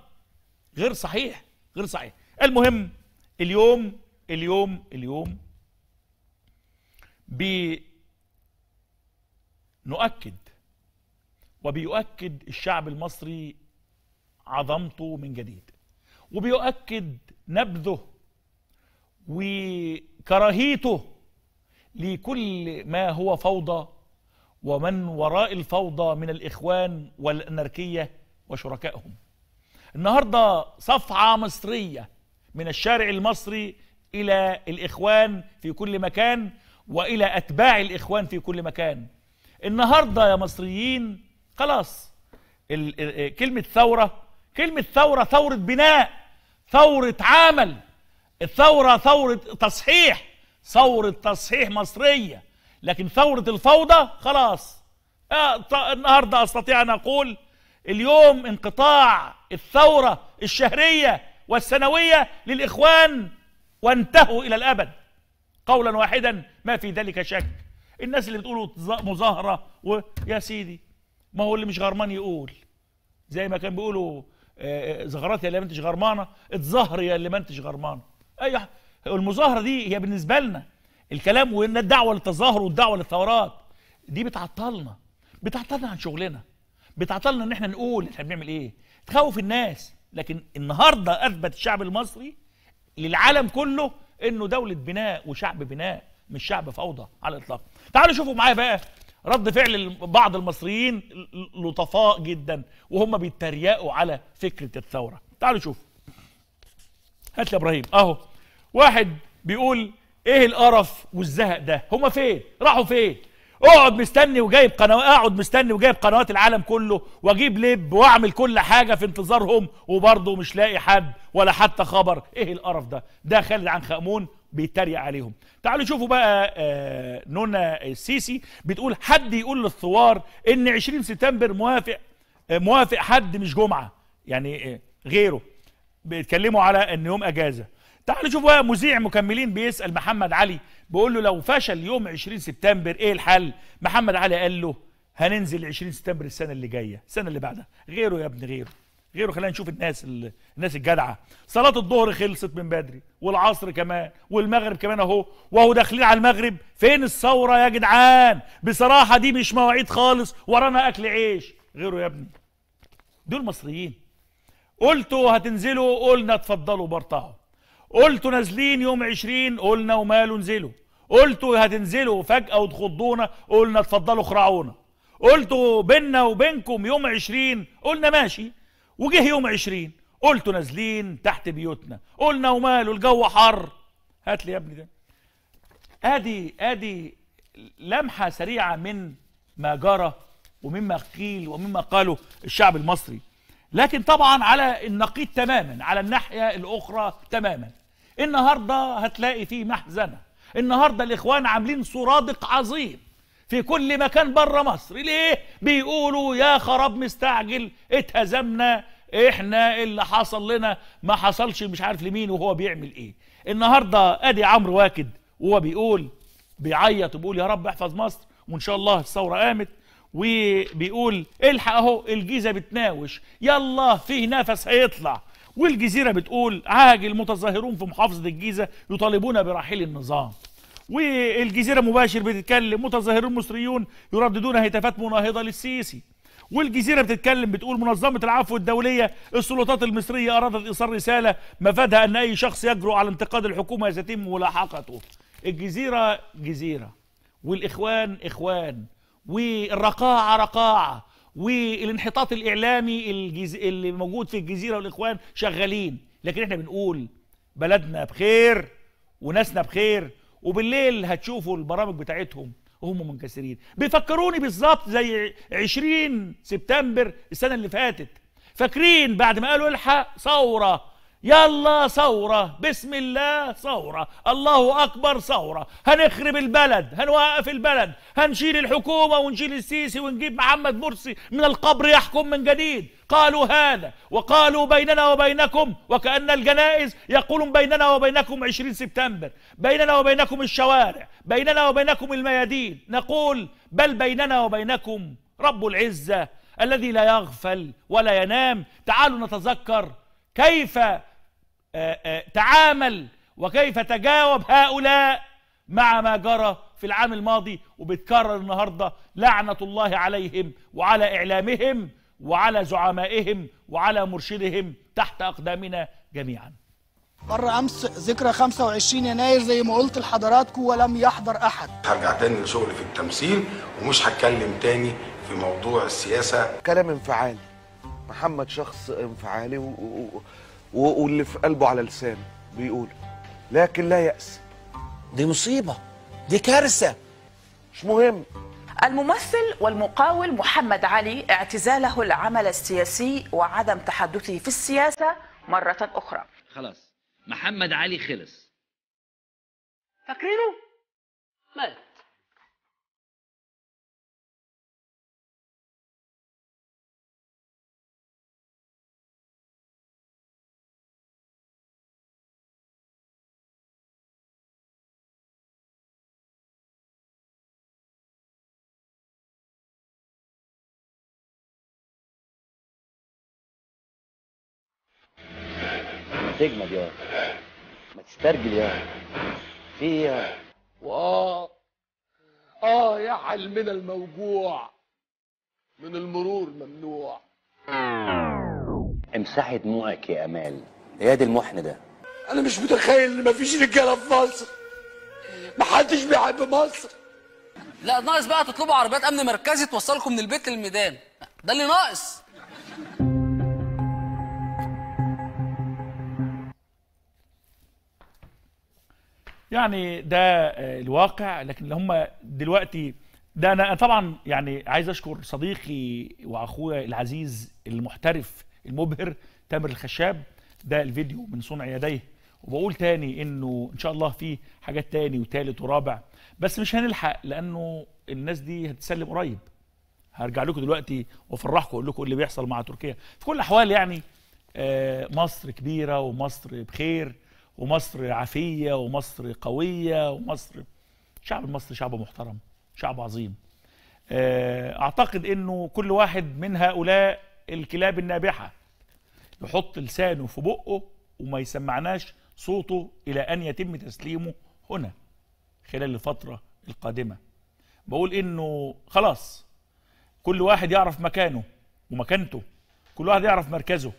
غير صحيح غير صحيح المهم اليوم اليوم اليوم, اليوم نؤكد وبيؤكد الشعب المصري عظمته من جديد وبيؤكد نبذه وكراهيته لكل ما هو فوضى ومن وراء الفوضى من الإخوان والأناركية وشركائهم النهاردة صفعة مصرية من الشارع المصري إلى الإخوان في كل مكان وإلى أتباع الإخوان في كل مكان النهارده يا مصريين خلاص إيه، كلمه ثوره كلمه ثوره ثوره بناء ثوره عمل الثوره ثوره تصحيح ثوره تصحيح مصريه لكن ثوره الفوضى خلاص آه، النهارده استطيع ان اقول اليوم انقطاع الثوره الشهريه والسنويه للاخوان وانتهوا الى الابد قولا واحدا ما في ذلك شك الناس اللي بتقولوا مظاهره ويا سيدي ما هو اللي مش غرمان يقول زي ما كان بيقولوا آه، آه، زغرات يا اللي ما انتش غرمانه اتظهر يا اللي ما انتش غرمانه اي أيوة، المظاهره دي هي بالنسبه لنا الكلام وان الدعوه للتظاهر والدعوه للثورات دي بتعطلنا بتعطلنا عن شغلنا بتعطلنا ان احنا نقول احنا بنعمل ايه تخوف الناس لكن النهارده اثبت الشعب المصري للعالم كله انه دوله بناء وشعب بناء مش شعب فوضى على الاطلاق تعالوا شوفوا معايا بقى رد فعل بعض المصريين لطفاء جدا وهم بيتريقوا على فكره الثوره تعالوا شوفوا هات لي ابراهيم اهو واحد بيقول ايه القرف والزهق ده هما فين راحوا فين اقعد مستني وجايب قنوات اقعد مستني وجايب قنوات العالم كله واجيب لب واعمل كل حاجه في انتظارهم وبرضه مش لاقي حد ولا حتى خبر ايه القرف ده ده خالد عن خامون بيتريق عليهم تعالوا شوفوا بقى آه، نونا السيسي بتقول حد يقول للثوار ان 20 سبتمبر موافق آه، موافق حد مش جمعه يعني آه، غيره بيتكلموا على ان يوم اجازه تعالوا شوفوا بقى مذيع مكملين بيسال محمد علي بيقول له لو فشل يوم 20 سبتمبر ايه الحل محمد علي قال له هننزل 20 سبتمبر السنه اللي جايه السنه اللي بعدها غيره يا ابن غيره غيره خلينا نشوف الناس الناس الجدعه صلاه الظهر خلصت من بدري والعصر كمان والمغرب كمان اهو وهو داخلين على المغرب فين الثوره يا جدعان بصراحه دي مش مواعيد خالص ورانا اكل عيش غيره يا ابني دول مصريين قلتوا هتنزلوا قلنا اتفضلوا برطعوا قلتوا نازلين يوم عشرين قلنا وماله نزلوا قلتوا هتنزلوا فجأة وتخضونا قلنا اتفضلوا اخرعونا قلتوا بينا وبينكم يوم عشرين قلنا ماشي وجه يوم عشرين قلتوا نازلين تحت بيوتنا قلنا وماله الجو حر هات لي يا ابني ده ادي ادي لمحه سريعه من ما جرى ومما قيل ومما قاله الشعب المصري لكن طبعا على النقيض تماما على الناحيه الاخرى تماما النهارده هتلاقي فيه محزنه النهارده الاخوان عاملين سرادق عظيم في كل مكان بره مصر ليه بيقولوا يا خراب مستعجل اتهزمنا احنا اللي حصل لنا ما حصلش مش عارف لمين وهو بيعمل ايه النهارده ادي عمرو واكد وهو بيقول بيعيط وبيقول يا رب احفظ مصر وان شاء الله الثوره قامت وبيقول الحق اهو الجيزه بتناوش يلا فيه نفس هيطلع والجزيره بتقول عاجل متظاهرون في محافظه الجيزه يطالبون برحيل النظام والجزيره مباشر بتتكلم متظاهرون مصريون يرددون هتافات مناهضه للسيسي والجزيرة بتتكلم بتقول منظمة العفو الدولية السلطات المصرية أرادت إيصال رسالة مفادها أن أي شخص يجرؤ على انتقاد الحكومة يتم ملاحقته الجزيرة جزيرة والإخوان إخوان والرقاعة رقاعة والانحطاط الإعلامي الجز... اللي موجود في الجزيرة والإخوان شغالين لكن احنا بنقول بلدنا بخير وناسنا بخير وبالليل هتشوفوا البرامج بتاعتهم وهم منكسرين بيفكروني بالظبط زي 20 سبتمبر السنه اللي فاتت فاكرين بعد ما قالوا الحق ثوره يلا ثورة بسم الله ثورة الله أكبر ثورة هنخرب البلد هنوقف البلد هنشيل الحكومة ونشيل السيسي ونجيب محمد مرسي من القبر يحكم من جديد قالوا هذا وقالوا بيننا وبينكم وكأن الجنائز يقولون بيننا وبينكم 20 سبتمبر بيننا وبينكم الشوارع بيننا وبينكم الميادين نقول بل بيننا وبينكم رب العزة الذي لا يغفل ولا ينام تعالوا نتذكر كيف آه، آه، تعامل وكيف تجاوب هؤلاء مع ما جرى في العام الماضي وبتكرر النهارده لعنه الله عليهم وعلى اعلامهم وعلى زعمائهم وعلى مرشدهم تحت اقدامنا جميعا. مر امس ذكرى 25 يناير زي ما قلت لحضراتكم ولم يحضر احد. هرجع تاني لشغلي في التمثيل ومش هتكلم تاني في موضوع السياسه. كلام انفعالي. محمد شخص انفعالي و... و... واللي في قلبه على لسانه بيقول لكن لا يأس دي مصيبة دي كارثة مش مهم الممثل والمقاول محمد علي اعتزاله العمل السياسي وعدم تحدثه في السياسة مرة أخرى خلاص محمد علي خلص فاكرينه؟ مال تجمد يا ما تسترجل يا في ايه يا واه اه يا حلمنا الموجوع من المرور ممنوع امسحي دموعك يا امال يا إيه دي المحن ده انا مش متخيل ان مفيش رجاله في مصر محدش بيحب مصر لا ناقص بقى تطلبوا عربيات امن مركزي توصلكم من البيت للميدان ده اللي ناقص يعني ده آه، الواقع لكن هم دلوقتي ده انا طبعا يعني عايز اشكر صديقي واخويا العزيز المحترف المبهر تامر الخشاب ده الفيديو من صنع يديه وبقول تاني انه ان شاء الله في حاجات تاني وتالت ورابع بس مش هنلحق لانه الناس دي هتسلم قريب هرجع لكم دلوقتي وافرحكم اقول لكم إيه اللي بيحصل مع تركيا في كل الاحوال يعني آه، مصر كبيره ومصر بخير ومصر عافيه ومصر قويه ومصر الشعب المصري شعب محترم شعب عظيم آه، اعتقد انه كل واحد من هؤلاء الكلاب النابحه يحط لسانه في بقه وما يسمعناش صوته الى ان يتم تسليمه هنا خلال الفتره القادمه بقول انه خلاص كل واحد يعرف مكانه ومكانته كل واحد يعرف مركزه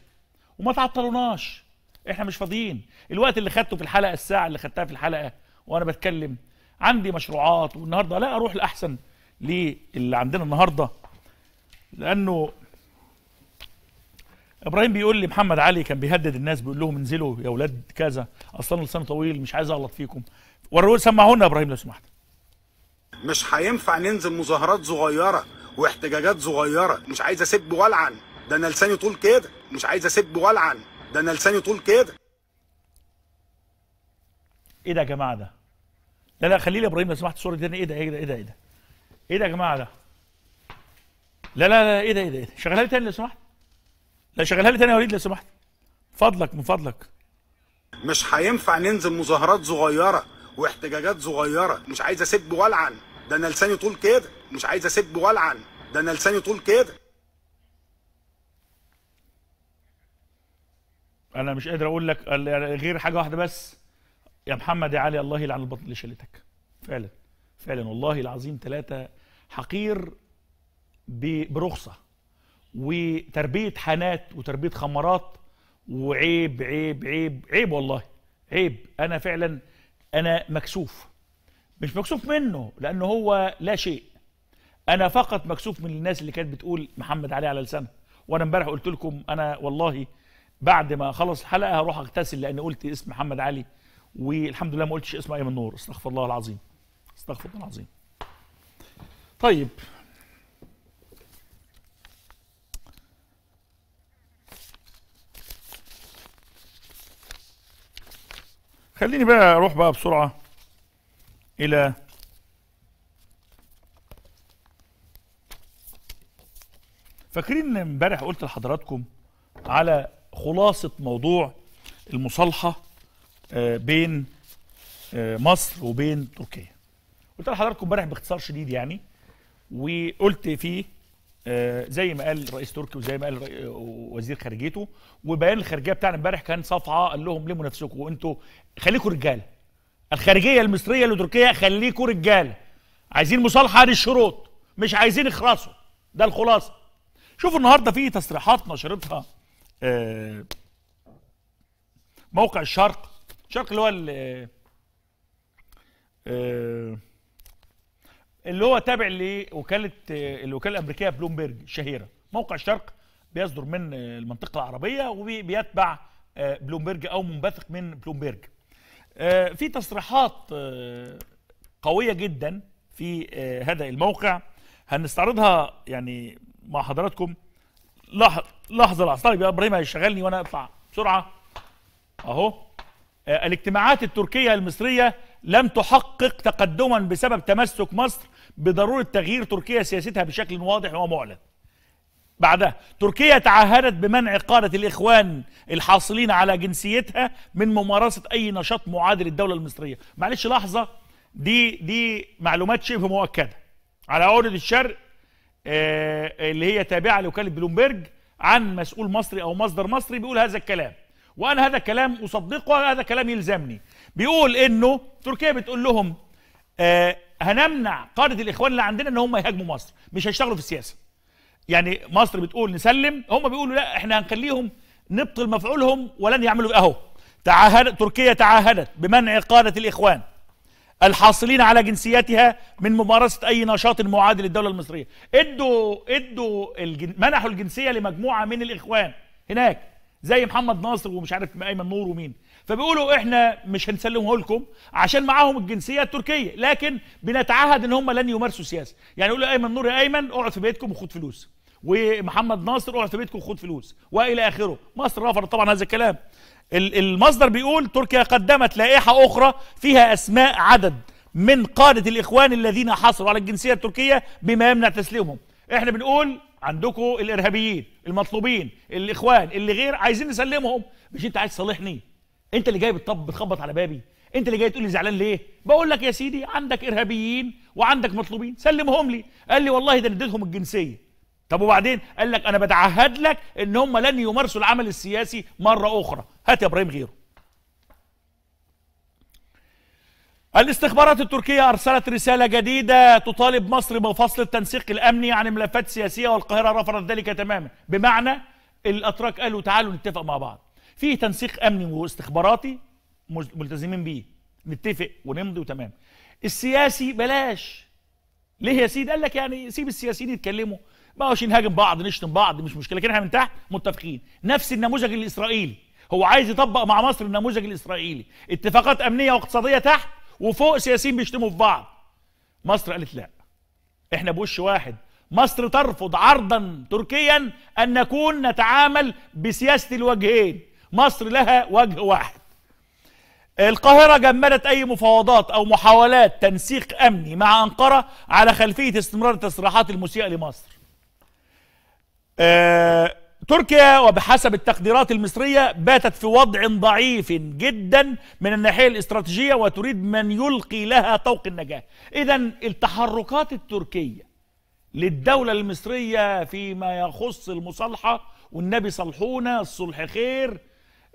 وما تعطلوناش احنا مش فاضيين الوقت اللي خدته في الحلقه الساعه اللي خدتها في الحلقه وانا بتكلم عندي مشروعات والنهارده لا اروح لاحسن للي عندنا النهارده لانه ابراهيم بيقول لي محمد علي كان بيهدد الناس بيقول لهم انزلوا يا اولاد كذا اصلا لسان طويل مش عايز اغلط فيكم وروا سمعونا يا ابراهيم لو سمحت مش هينفع ننزل مظاهرات صغيره واحتجاجات صغيره مش عايز اسب والعن ده انا لساني طول كده مش عايز اسب والعن ده انا لساني طول كده ايه ده يا جماعه ده لا لا خليه لي ابراهيم لو سمحت الصوره دي ايه ده ايه ده ايه ده ايه ده ايه ده يا جماعه ده لا لا لا ايه ده ايه ده, إيه ده؟ شغلها لي تاني لو سمحت لا شغلها لي تاني يا وليد لو سمحت فضلك من فضلك مش هينفع ننزل مظاهرات صغيره واحتجاجات صغيره مش عايز اسب والعن ده انا لساني طول كده مش عايز اسب والعن ده انا لساني طول كده انا مش قادر اقول لك غير حاجه واحده بس يا محمد يا علي الله يلعن البطن اللي شلتك فعلا فعلا والله العظيم ثلاثه حقير برخصه وتربيه حانات وتربيه خمرات وعيب عيب عيب عيب والله عيب انا فعلا انا مكسوف مش مكسوف منه لانه هو لا شيء انا فقط مكسوف من الناس اللي كانت بتقول محمد علي على لسانها وانا امبارح قلت لكم انا والله بعد ما اخلص الحلقه هروح اغتسل لان قلت اسم محمد علي والحمد لله ما قلتش اسم ايمن نور استغفر الله العظيم استغفر الله العظيم طيب خليني بقى اروح بقى بسرعه الى فاكرين امبارح قلت لحضراتكم على خلاصه موضوع المصالحه آه، بين آه، مصر وبين تركيا قلت لحضراتكم امبارح باختصار شديد يعني وقلت فيه آه، زي ما قال رئيس تركي وزي ما قال وزير خارجيته وبيان الخارجيه بتاعنا امبارح كان صفعه قال لهم لموا نفسكم وانتوا خليكم رجاله الخارجيه المصريه لتركيا خليكم رجاله عايزين مصالحه عن الشروط مش عايزين اخرسوا ده الخلاصه شوفوا النهارده في تصريحات نشرتها آه، موقع الشرق الشرق اللي هو آه، آه، اللي هو تابع لوكاله الوكاله الامريكيه بلومبرج الشهيره موقع الشرق بيصدر من المنطقه العربيه وبيتبع بلومبرج او منبثق من بلومبرج في تصريحات قويه جدا في هذا الموقع هنستعرضها يعني مع حضراتكم لحظه لحظه لحظه طيب يا ابراهيم هيشغلني وانا اطلع بسرعه اهو آه، الاجتماعات التركيه المصريه لم تحقق تقدما بسبب تمسك مصر بضروره تغيير تركيا سياستها بشكل واضح ومعلن بعدها تركيا تعهدت بمنع قادة الإخوان الحاصلين على جنسيتها من ممارسة أي نشاط معاد للدولة المصرية معلش لحظة دي دي معلومات شبه مؤكدة على عقدة الشرق آه، آه، اللي هي تابعه لوكاله بلومبرج عن مسؤول مصري او مصدر مصري بيقول هذا الكلام وانا هذا الكلام اصدقه وهذا كلام يلزمني بيقول انه تركيا بتقول لهم آه هنمنع قاده الاخوان اللي عندنا ان هم يهاجموا مصر مش هيشتغلوا في السياسه يعني مصر بتقول نسلم هم بيقولوا لا احنا هنخليهم نبطل مفعولهم ولن يعملوا اهو تعهد تركيا تعهدت بمنع قاده الاخوان الحاصلين على جنسيتها من ممارسه اي نشاط معاد للدوله المصريه ادوا ادوا الجن... منحوا الجنسيه لمجموعه من الاخوان هناك زي محمد ناصر ومش عارف ايمن نور ومين فبيقولوا احنا مش هنسلمه لكم عشان معاهم الجنسيه التركيه لكن بنتعهد ان هم لن يمارسوا سياسه يعني يقولوا ايمن نور يا ايمن اقعد في بيتكم وخد فلوس ومحمد ناصر اقعد في بيتكم وخد فلوس والى اخره مصر رفضت طبعا هذا الكلام المصدر بيقول تركيا قدمت لائحة أخرى فيها أسماء عدد من قادة الإخوان الذين حصلوا على الجنسية التركية بما يمنع تسليمهم إحنا بنقول عندكم الإرهابيين المطلوبين الإخوان اللي غير عايزين نسلمهم مش أنت عايز تصالحني أنت اللي جاي بتطب بتخبط على بابي انت اللي جاي تقول لي زعلان ليه بقول لك يا سيدي عندك ارهابيين وعندك مطلوبين سلمهم لي قال لي والله ده نديتهم الجنسيه طب وبعدين قال لك انا بتعهد لك ان هم لن يمارسوا العمل السياسي مره اخرى هات يا ابراهيم غيره الاستخبارات التركية أرسلت رسالة جديدة تطالب مصر بفصل التنسيق الأمني عن ملفات سياسية والقاهرة رفضت ذلك تماما بمعنى الأتراك قالوا تعالوا نتفق مع بعض في تنسيق أمني واستخباراتي ملتزمين بيه نتفق ونمضي وتمام السياسي بلاش ليه يا سيدي قال لك يعني سيب السياسيين يتكلموا ما عشان نهاجم بعض نشتم بعض مش مشكله لكن احنا من تحت متفقين نفس النموذج الاسرائيلي هو عايز يطبق مع مصر النموذج الاسرائيلي اتفاقات امنيه واقتصاديه تحت وفوق سياسيين بيشتموا في بعض مصر قالت لا احنا بوش واحد مصر ترفض عرضا تركيا ان نكون نتعامل بسياسه الوجهين مصر لها وجه واحد القاهرة جمدت أي مفاوضات أو محاولات تنسيق أمني مع أنقرة على خلفية استمرار التصريحات المسيئة لمصر آه، تركيا وبحسب التقديرات المصرية باتت في وضع ضعيف جدا من الناحية الاستراتيجية وتريد من يلقي لها طوق النجاة إذا التحركات التركية للدولة المصرية فيما يخص المصالحة والنبي صلحونا الصلح خير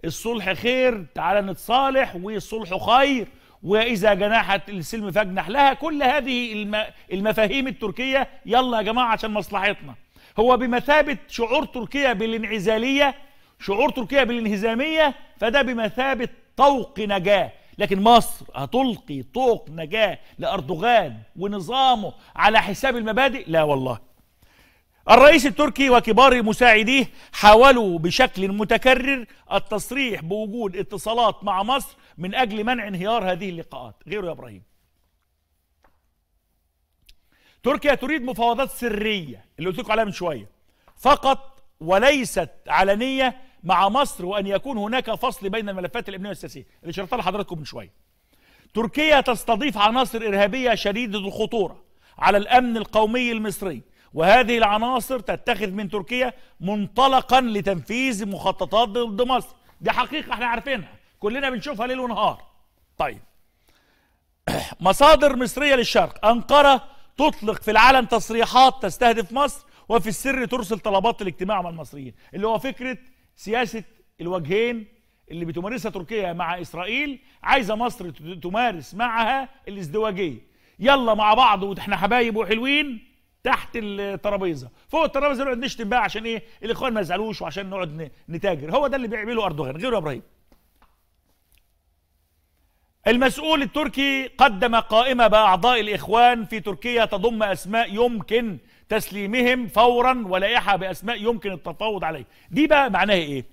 الصلح خير تعال نتصالح والصلح خير وإذا جناحت السلم فاجنح لها كل هذه المفاهيم التركية يلا يا جماعة عشان مصلحتنا هو بمثابة شعور تركيا بالانعزالية شعور تركيا بالانهزامية فده بمثابة طوق نجاة لكن مصر هتلقي طوق نجاة لأردوغان ونظامه على حساب المبادئ لا والله الرئيس التركي وكبار مساعديه حاولوا بشكل متكرر التصريح بوجود اتصالات مع مصر من أجل منع انهيار هذه اللقاءات غيره يا إبراهيم تركيا تريد مفاوضات سرية اللي قلت لكم عليها من شوية فقط وليست علنية مع مصر وأن يكون هناك فصل بين الملفات الأمنية والسياسية اللي شرطها لحضراتكم من شوية تركيا تستضيف عناصر إرهابية شديدة الخطورة على الأمن القومي المصري وهذه العناصر تتخذ من تركيا منطلقا لتنفيذ مخططات ضد مصر دي حقيقة احنا عارفينها كلنا بنشوفها ليل ونهار طيب مصادر مصرية للشرق أنقرة تطلق في العالم تصريحات تستهدف مصر وفي السر ترسل طلبات الاجتماع مع المصريين اللي هو فكرة سياسة الوجهين اللي بتمارسها تركيا مع إسرائيل عايزة مصر تمارس معها الازدواجية يلا مع بعض واحنا حبايب وحلوين تحت الترابيزه فوق الترابيزه نقعد نشتم بقى عشان ايه الاخوان ما يزعلوش وعشان نقعد نتاجر هو ده اللي بيعمله اردوغان غيره يا ابراهيم المسؤول التركي قدم قائمة بأعضاء الإخوان في تركيا تضم أسماء يمكن تسليمهم فورا ولائحة بأسماء يمكن التفاوض عليه دي بقى معناها إيه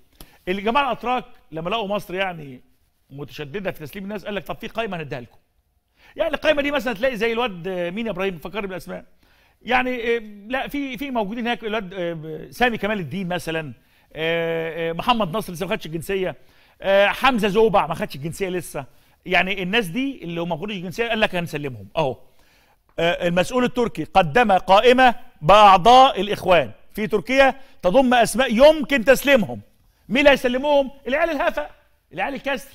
الجماعة الأتراك لما لقوا مصر يعني متشددة في تسليم الناس قال لك طب في قائمة هنديها لكم يعني القائمة دي مثلا تلاقي زي الواد آه، مين يا إبراهيم فكرني بالأسماء يعني آه، لا في في موجودين هناك الواد آه، سامي كمال الدين مثلا محمد نصر لسه ما خدش الجنسية حمزة زوبع ما خدش الجنسية لسه يعني الناس دي اللي هم خروج الجنسيه قال لك هنسلمهم اهو آه، المسؤول التركي قدم قائمه باعضاء الاخوان في تركيا تضم اسماء يمكن تسليمهم مين اللي هيسلموهم العيال الهفا العيال الكسر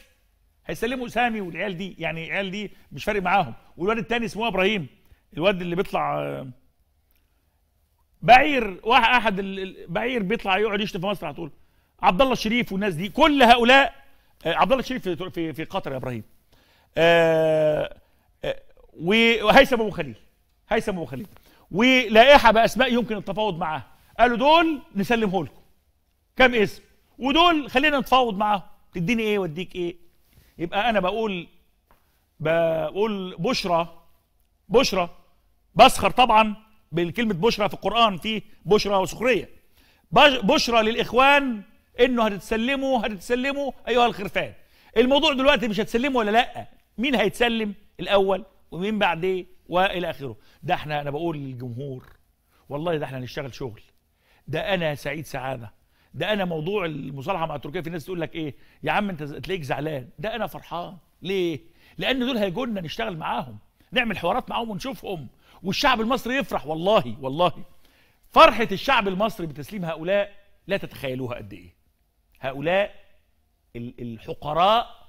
هيسلموا سامي والعيال دي يعني العيال دي مش فارق معاهم والواد التاني اسمه ابراهيم الواد اللي بيطلع آه، بعير واحد احد بعير بيطلع يقعد يشتم في مصر على طول عبد الله الشريف والناس دي كل هؤلاء آه، عبد الله الشريف في في قطر يا ابراهيم آه، آه، وهيثم ابو خليل هيثم ابو خليل ولائحه باسماء يمكن التفاوض معاها قالوا دول نسلمه لكم كام اسم ودول خلينا نتفاوض معاهم تديني ايه واديك ايه يبقى انا بقول بقول بشرى بشرى بسخر طبعا بالكلمه بشرى في القران في بشرى وسخريه بشرى للاخوان انه هتتسلموا هتتسلموا ايها الخرفان الموضوع دلوقتي مش هتسلموا ولا لا مين هيتسلم الاول ومين بعديه والى اخره ده احنا انا بقول للجمهور والله ده احنا هنشتغل شغل ده انا سعيد سعاده ده انا موضوع المصالحه مع تركيا في ناس تقول لك ايه يا عم انت تلاقيك زعلان ده انا فرحان ليه لان دول هيجونا نشتغل معاهم نعمل حوارات معاهم ونشوفهم والشعب المصري يفرح والله والله فرحه الشعب المصري بتسليم هؤلاء لا تتخيلوها قد ايه هؤلاء الحقراء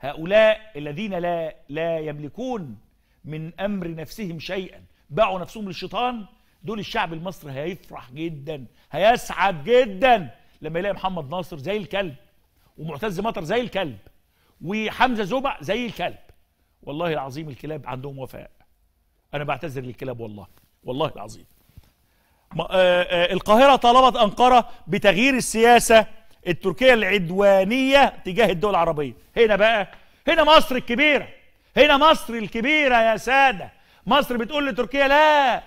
هؤلاء الذين لا لا يملكون من امر نفسهم شيئا باعوا نفسهم للشيطان دول الشعب المصري هيفرح جدا هيسعد جدا لما يلاقي محمد ناصر زي الكلب ومعتز مطر زي الكلب وحمزه زوبع زي الكلب والله العظيم الكلاب عندهم وفاء انا بعتذر للكلاب والله والله العظيم آه، آه، القاهره طالبت انقره بتغيير السياسه التركية العدوانية تجاه الدول العربية هنا بقى هنا مصر الكبيرة هنا مصر الكبيرة يا سادة مصر بتقول لتركيا لا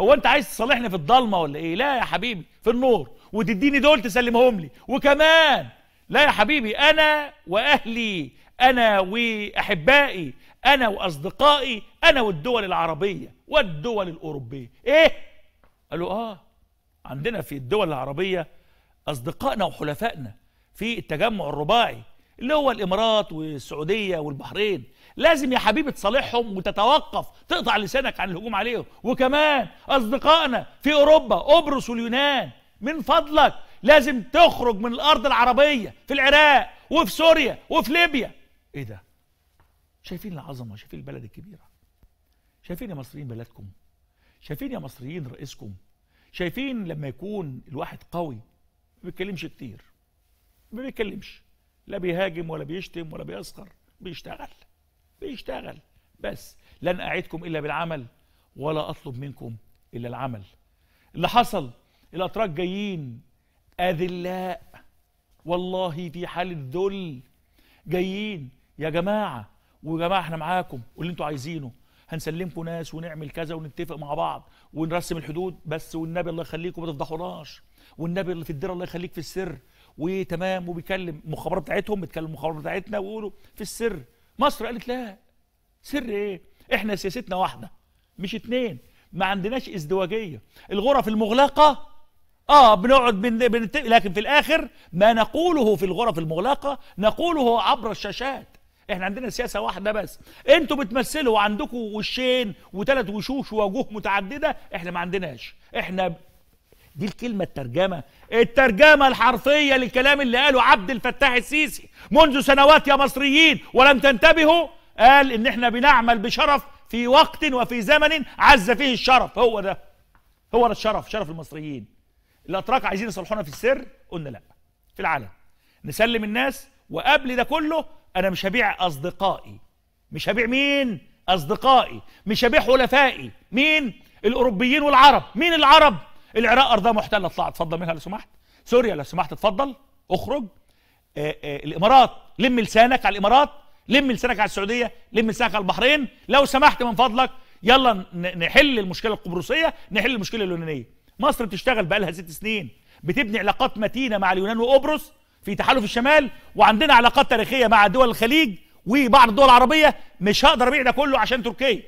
هو انت عايز تصالحني في الضلمة ولا ايه لا يا حبيبي في النور وتديني دول تسلمهم لي وكمان لا يا حبيبي انا واهلي انا واحبائي انا واصدقائي انا والدول العربية والدول الاوروبية ايه قالوا اه عندنا في الدول العربية أصدقائنا وحلفائنا في التجمع الرباعي اللي هو الإمارات والسعودية والبحرين لازم يا حبيبي تصالحهم وتتوقف تقطع لسانك عن الهجوم عليهم وكمان أصدقائنا في أوروبا قبرص واليونان من فضلك لازم تخرج من الأرض العربية في العراق وفي سوريا وفي ليبيا إيه ده؟ شايفين العظمة شايفين البلد الكبيرة شايفين يا مصريين بلدكم شايفين يا مصريين رئيسكم شايفين لما يكون الواحد قوي ما بيتكلمش كتير ما بيتكلمش لا بيهاجم ولا بيشتم ولا بيسخر بيشتغل بيشتغل بس لن أعدكم إلا بالعمل ولا أطلب منكم إلا العمل اللي حصل الأتراك جايين أذلاء والله في حالة ذل جايين يا جماعة ويا جماعة احنا معاكم واللي انتوا عايزينه هنسلمكم ناس ونعمل كذا ونتفق مع بعض ونرسم الحدود بس والنبي الله يخليكم ما تفضحوناش والنبي اللي في الدير الله يخليك في السر وتمام وبيكلم المخابرات بتاعتهم بتكلم المخابرات بتاعتنا ويقولوا في السر مصر قالت لا سر ايه احنا سياستنا واحده مش اتنين ما عندناش ازدواجيه الغرف المغلقه اه بنقعد بن... بنت... لكن في الاخر ما نقوله في الغرف المغلقه نقوله عبر الشاشات احنا عندنا سياسه واحده بس انتوا بتمثلوا عندكم وشين وثلاث وشوش ووجوه متعدده احنا ما عندناش احنا دي الكلمة الترجمة الترجمة الحرفية للكلام اللي قاله عبد الفتاح السيسي منذ سنوات يا مصريين ولم تنتبهوا قال ان احنا بنعمل بشرف في وقت وفي زمن عز فيه الشرف هو ده هو ده الشرف شرف المصريين الاتراك عايزين يصلحونا في السر قلنا لا في العلن نسلم الناس وقبل ده كله انا مش هبيع اصدقائي مش هبيع مين اصدقائي مش هبيع حلفائي مين الاوروبيين والعرب مين العرب العراق ارضها محتله اطلع اتفضل منها لو سمحت سوريا لو سمحت اتفضل اخرج آآ آه، آآ آه، الامارات لم لسانك على الامارات لم لسانك على السعوديه لم لسانك على البحرين لو سمحت من فضلك يلا نحل المشكله القبرصيه نحل المشكله اليونانيه مصر بتشتغل بقالها ست سنين بتبني علاقات متينه مع اليونان وقبرص في تحالف الشمال وعندنا علاقات تاريخيه مع دول الخليج وبعض الدول العربيه مش هقدر ابيع ده كله عشان تركيا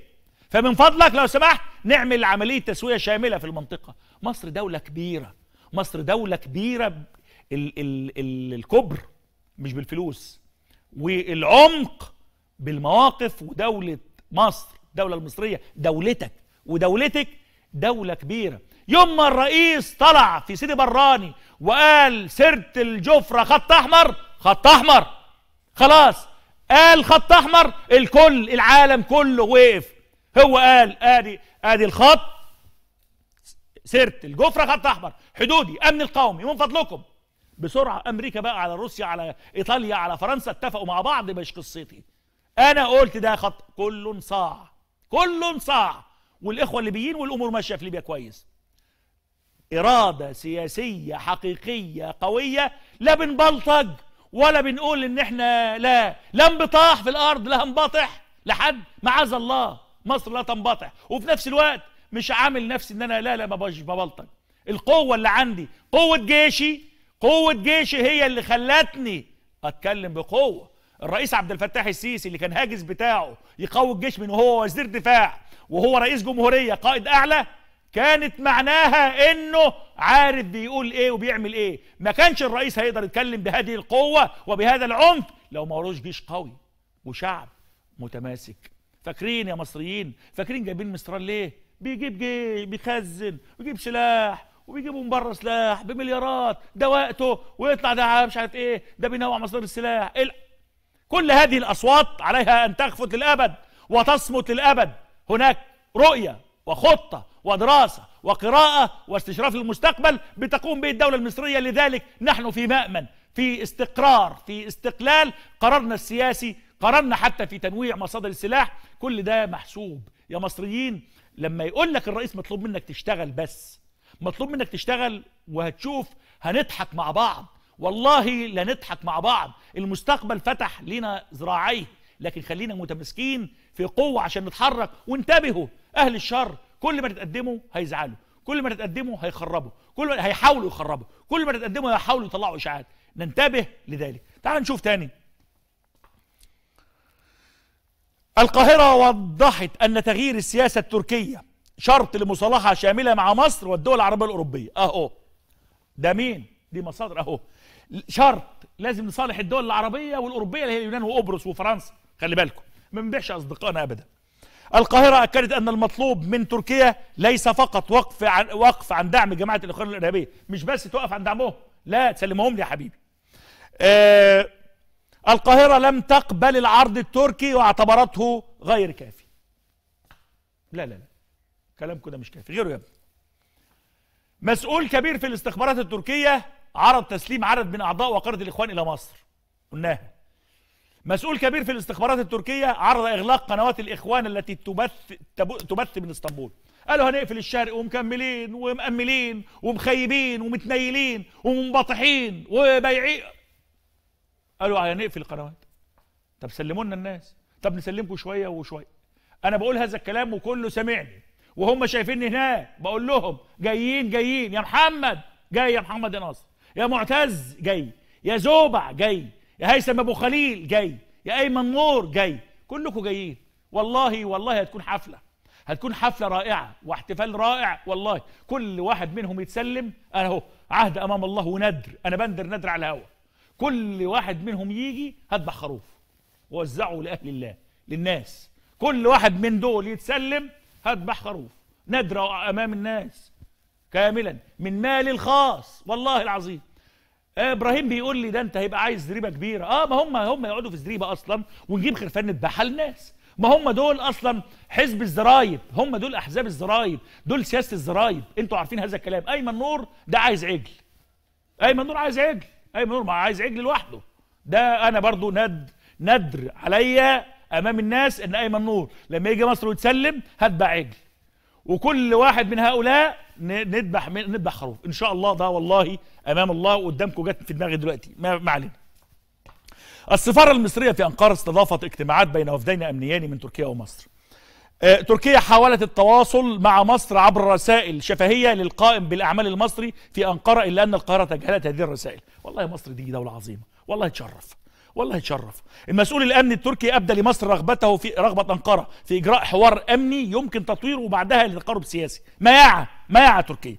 فمن فضلك لو سمحت نعمل عمليه تسويه شامله في المنطقه مصر دولة كبيرة مصر دولة كبيرة ال ال ال الكبر مش بالفلوس والعمق بالمواقف ودولة مصر الدولة المصرية دولتك ودولتك دولة كبيرة يوم ما الرئيس طلع في سيدي براني وقال سرت الجفرة خط أحمر خط أحمر خلاص قال خط أحمر الكل العالم كله وقف هو قال ادي ادي الخط سرت الجفره خط احمر حدودي امن القومي من فضلكم بسرعه امريكا بقى على روسيا على ايطاليا على فرنسا اتفقوا مع بعض مش قصتي انا قلت ده خط كل صاع كل صاع والاخوه الليبيين والامور ماشيه في ليبيا كويس اراده سياسيه حقيقيه قويه لا بنبلطج ولا بنقول ان احنا لا لا انبطاح في الارض لا هنبطح لحد معاذ الله مصر لا تنبطح وفي نفس الوقت مش عامل نفسي ان انا لا لا ما ببلطج القوه اللي عندي قوه جيشي قوه جيشي هي اللي خلتني اتكلم بقوه الرئيس عبد الفتاح السيسي اللي كان هاجس بتاعه يقوي الجيش من وهو وزير دفاع وهو رئيس جمهوريه قائد اعلى كانت معناها انه عارف بيقول ايه وبيعمل ايه ما كانش الرئيس هيقدر يتكلم بهذه القوه وبهذا العنف لو ما وروش جيش قوي وشعب متماسك فاكرين يا مصريين فاكرين جايبين مصران ليه بيجيب جي بيخزن ويجيب سلاح وبيجيبوا من بره سلاح بمليارات ده وقته ويطلع ده مش عارف ايه ده بينوع مصادر السلاح إيه كل هذه الاصوات عليها ان تخفت للابد وتصمت للابد هناك رؤيه وخطه ودراسه وقراءه واستشراف المستقبل بتقوم به الدوله المصريه لذلك نحن في مامن في استقرار في استقلال قرارنا السياسي قررنا حتى في تنويع مصادر السلاح كل ده محسوب يا مصريين لما يقول لك الرئيس مطلوب منك تشتغل بس مطلوب منك تشتغل وهتشوف هنضحك مع بعض والله لا نضحك مع بعض المستقبل فتح لنا ذراعيه لكن خلينا متمسكين في قوة عشان نتحرك وانتبهوا أهل الشر كل ما تتقدموا هيزعلوا كل ما تتقدموا هيخربوا كل ما هيحاولوا يخربوا كل ما تتقدموا هيحاولوا يطلعوا إشاعات ننتبه لذلك تعال نشوف تاني القاهرة وضحت أن تغيير السياسة التركية شرط لمصالحة شاملة مع مصر والدول العربية الأوروبية أهو ده مين؟ دي مصادر أهو شرط لازم نصالح الدول العربية والأوروبية اللي هي اليونان وقبرص وفرنسا خلي بالكم ما بنبيعش أصدقائنا أبدا القاهرة أكدت أن المطلوب من تركيا ليس فقط وقف عن وقف عن دعم جماعة الإخوان الإرهابية مش بس توقف عن دعمهم لا تسلمهم لي يا حبيبي آه القاهرة لم تقبل العرض التركي واعتبرته غير كافي لا لا لا كلام كده مش كافي غيره يا ابني مسؤول كبير في الاستخبارات التركية عرض تسليم عدد من أعضاء وقارة الإخوان إلى مصر قلناها مسؤول كبير في الاستخبارات التركية عرض إغلاق قنوات الإخوان التي تبث تبث من اسطنبول قالوا هنقفل الشرق ومكملين ومأملين ومخيبين ومتنيلين ومنبطحين وبيعين قالوا على نقفل القنوات طب سلموا لنا الناس طب نسلمكم شويه وشويه انا بقول هذا الكلام وكله سامعني وهم شايفيني هناك بقول لهم جايين جايين يا محمد جاي يا محمد يا ناصر يا معتز جاي يا زوبع جاي يا هيثم ابو خليل جاي يا ايمن نور جاي كلكم جايين والله والله هتكون حفله هتكون حفله رائعه واحتفال رائع والله كل واحد منهم يتسلم اهو عهد امام الله وندر انا بندر ندر على الهوا كل واحد منهم يجي هذبح خروف ووزعه لأهل الله للناس كل واحد من دول يتسلم هذبح خروف ندرة أمام الناس كاملا من مالي الخاص والله العظيم ابراهيم بيقول لي ده انت هيبقى عايز زريبه كبيره اه ما هم هم يقعدوا في زريبه اصلا ونجيب خرفان نذبحها للناس ما هم دول اصلا حزب الزرايب هم دول احزاب الزرايب دول سياسه الزرايب انتوا عارفين هذا الكلام ايمن نور ده عايز عجل ايمن نور عايز عجل ايمن نور ما عايز عجل لوحده ده انا برضو ند ندر عليا امام الناس ان ايمن نور لما يجي مصر ويتسلم هتبع عجل وكل واحد من هؤلاء نذبح نذبح خروف ان شاء الله ده والله امام الله وقدامكم جت في دماغي دلوقتي ما علينا السفاره المصريه في انقره استضافت اجتماعات بين وفدين امنيين من تركيا ومصر آه، تركيا حاولت التواصل مع مصر عبر رسائل شفهية للقائم بالأعمال المصري في أنقرة إلا أن القاهرة تجهلت هذه الرسائل والله مصر دي دولة عظيمة والله تشرف والله يتشرف المسؤول الامني التركي ابدى لمصر رغبته في رغبه انقره في اجراء حوار امني يمكن تطويره بعدها لتقارب سياسي مياعه مياعه تركيا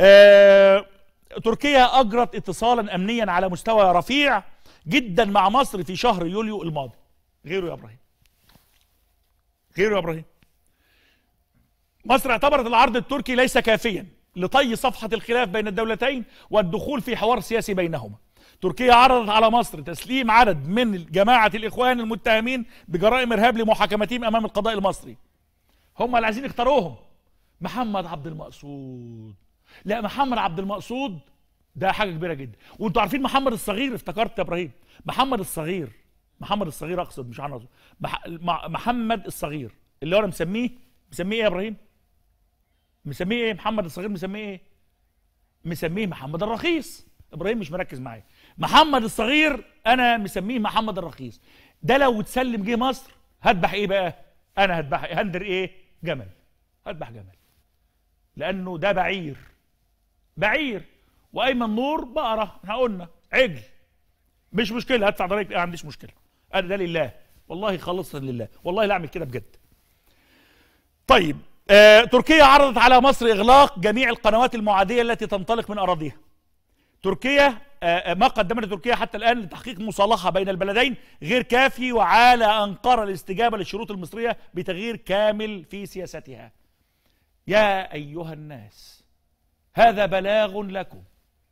أه تركيا اجرت اتصالا امنيا على مستوى رفيع جدا مع مصر في شهر يوليو الماضي غيره يا ابراهيم غيره ابراهيم مصر اعتبرت العرض التركي ليس كافيا لطي صفحة الخلاف بين الدولتين والدخول في حوار سياسي بينهما تركيا عرضت على مصر تسليم عدد من جماعة الإخوان المتهمين بجرائم إرهاب لمحاكمتهم أمام القضاء المصري هم اللي عايزين يختاروهم محمد عبد المقصود لا محمد عبد المقصود ده حاجة كبيرة جدا وانتوا عارفين محمد الصغير افتكرت يا إبراهيم محمد الصغير محمد الصغير اقصد مش عارف محمد الصغير اللي هو انا مسميه مسميه ايه يا ابراهيم؟ مسميه ايه محمد الصغير مسميه ايه؟ مسميه محمد الرخيص ابراهيم مش مركز معايا محمد الصغير انا مسميه محمد الرخيص ده لو اتسلم جه مصر هذبح ايه بقى؟ انا هذبح هندر ايه؟ جمل هذبح جمل لانه ده بعير بعير وايمن نور بقره احنا قلنا عجل مش مشكله هدفع ضرائب إيه، ما عنديش مشكله انا ده لله والله خالصا لله والله لا اعمل كده بجد طيب آه، تركيا عرضت على مصر اغلاق جميع القنوات المعاديه التي تنطلق من اراضيها تركيا آه،, آه، ما قدمت تركيا حتى الان لتحقيق مصالحه بين البلدين غير كافي وعلى انقره الاستجابه للشروط المصريه بتغيير كامل في سياستها يا ايها الناس هذا بلاغ لكم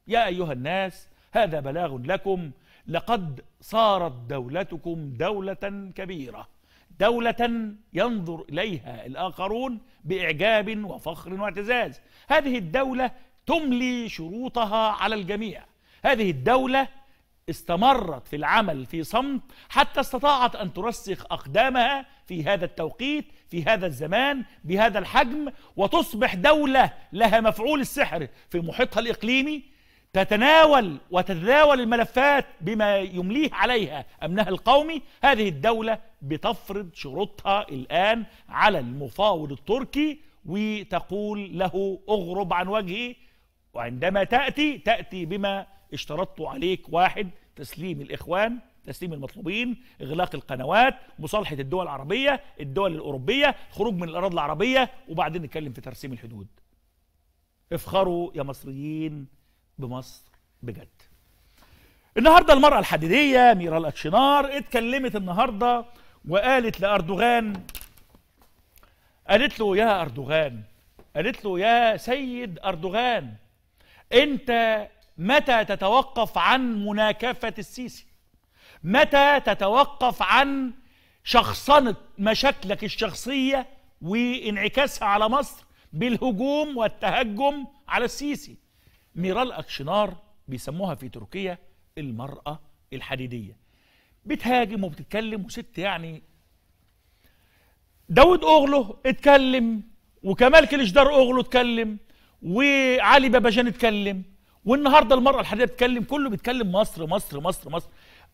يا ايها الناس هذا بلاغ لكم لقد صارت دولتكم دولة كبيرة دولة ينظر إليها الآخرون بإعجاب وفخر واعتزاز هذه الدولة تملي شروطها على الجميع هذه الدولة استمرت في العمل في صمت حتى استطاعت أن ترسخ أقدامها في هذا التوقيت في هذا الزمان بهذا الحجم وتصبح دولة لها مفعول السحر في محيطها الإقليمي تتناول وتتداول الملفات بما يمليه عليها امنها القومي هذه الدوله بتفرض شروطها الان على المفاوض التركي وتقول له اغرب عن وجهي وعندما تاتي تاتي بما اشترطت عليك واحد تسليم الاخوان تسليم المطلوبين اغلاق القنوات مصالحه الدول العربيه الدول الاوروبيه خروج من الاراضي العربيه وبعدين نتكلم في ترسيم الحدود افخروا يا مصريين بمصر بجد النهارده المرأة الحديدية ميرا أتشنار اتكلمت النهارده وقالت لأردوغان قالت له يا أردوغان قالت له يا سيد أردوغان أنت متى تتوقف عن مناكفة السيسي متى تتوقف عن شخصنة مشاكلك الشخصية وانعكاسها على مصر بالهجوم والتهجم على السيسي ميرال أكشنار بيسموها في تركيا المرأة الحديدية بتهاجم وبتتكلم وست يعني داود اوغلو اتكلم وكمال كليشدار اوغلو اتكلم وعلي باباجان اتكلم والنهارده المرأة الحديدية بتتكلم كله بيتكلم مصر مصر مصر مصر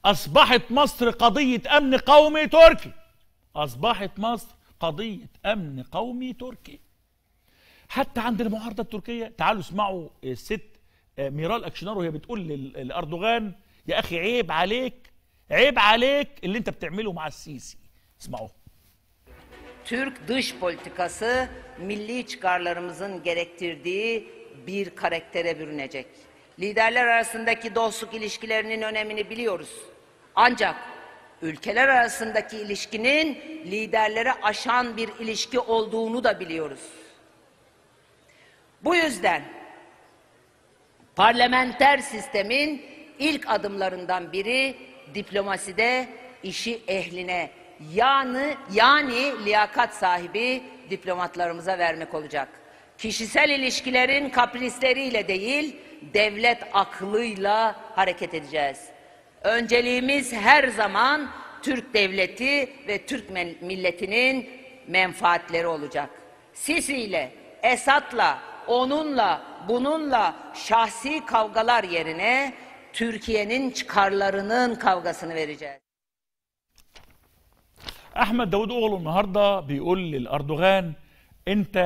أصبحت مصر قضية أمن قومي تركي أصبحت مصر قضية أمن قومي تركي حتى عند المعارضة التركية تعالوا اسمعوا الست ميرال اكشنار وهي بتقول لاردوغان يا اخي عيب عليك عيب عليك اللي انت بتعمله مع السيسي اسمعوا Türk dış politikası milli çıkarlarımızın gerektirdiği bir karaktere bürünecek. Liderler arasındaki dostluk ilişkilerinin önemini biliyoruz. Ancak ülkeler arasındaki ilişkinin liderlere aşan bir ilişki olduğunu da biliyoruz. Bu yüzden Parlamenter sistemin ilk adımlarından biri diplomaside işi ehline yani yani liyakat sahibi diplomatlarımıza vermek olacak. Kişisel ilişkilerin kaprisleriyle değil, devlet aklıyla hareket edeceğiz. Önceliğimiz her zaman Türk devleti ve Türk milletinin menfaatleri olacak. Sisi ile, Esad'la, onunla, bununla şahsi kavgalar yerine Türkiye'nin çıkarlarının kavgasını vereceğiz. احمد داوودوغلو النهارده بيقول للاردوغان انت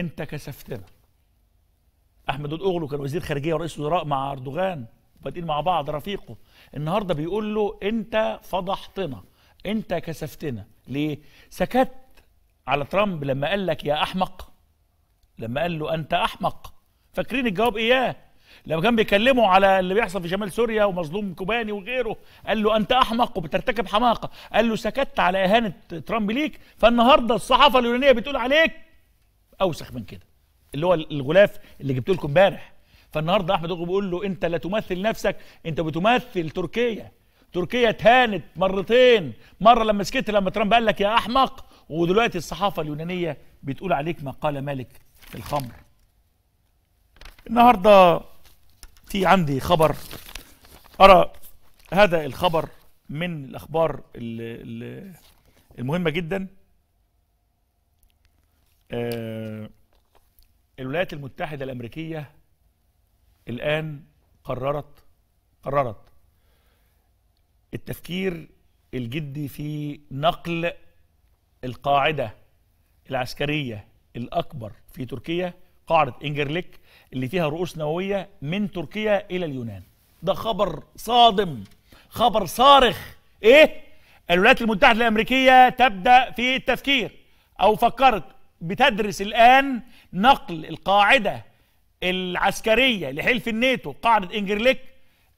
انت كسفتنا احمد أوغلو كان وزير خارجيه ورئيس وزراء مع اردوغان بادئين مع بعض رفيقه النهارده بيقول له انت فضحتنا انت كسفتنا ليه سكت على ترامب لما قال لك يا احمق لما قال له انت احمق فاكرين الجواب اياه لما كان بيكلمه على اللي بيحصل في شمال سوريا ومظلوم كوباني وغيره قال له انت احمق وبترتكب حماقه قال له سكت على اهانه ترامب ليك فالنهارده الصحافه اليونانيه بتقول عليك اوسخ من كده اللي هو الغلاف اللي جبت لكم امبارح فالنهارده احمد اوغلو بيقول له انت لا تمثل نفسك انت بتمثل تركيا تركيا اتهانت مرتين مره لما سكت لما ترامب قال لك يا احمق ودلوقتي الصحافه اليونانيه بتقول عليك ما قال مالك في الخمر النهارده في عندي خبر ارى هذا الخبر من الاخبار المهمه جدا آه، الولايات المتحده الامريكيه الان قررت قررت التفكير الجدي في نقل القاعده العسكرية الأكبر في تركيا قاعدة إنجرليك اللي فيها رؤوس نووية من تركيا إلى اليونان ده خبر صادم خبر صارخ إيه؟ الولايات المتحدة الأمريكية تبدأ في التفكير أو فكرت بتدرس الآن نقل القاعدة العسكرية لحلف الناتو قاعدة إنجرليك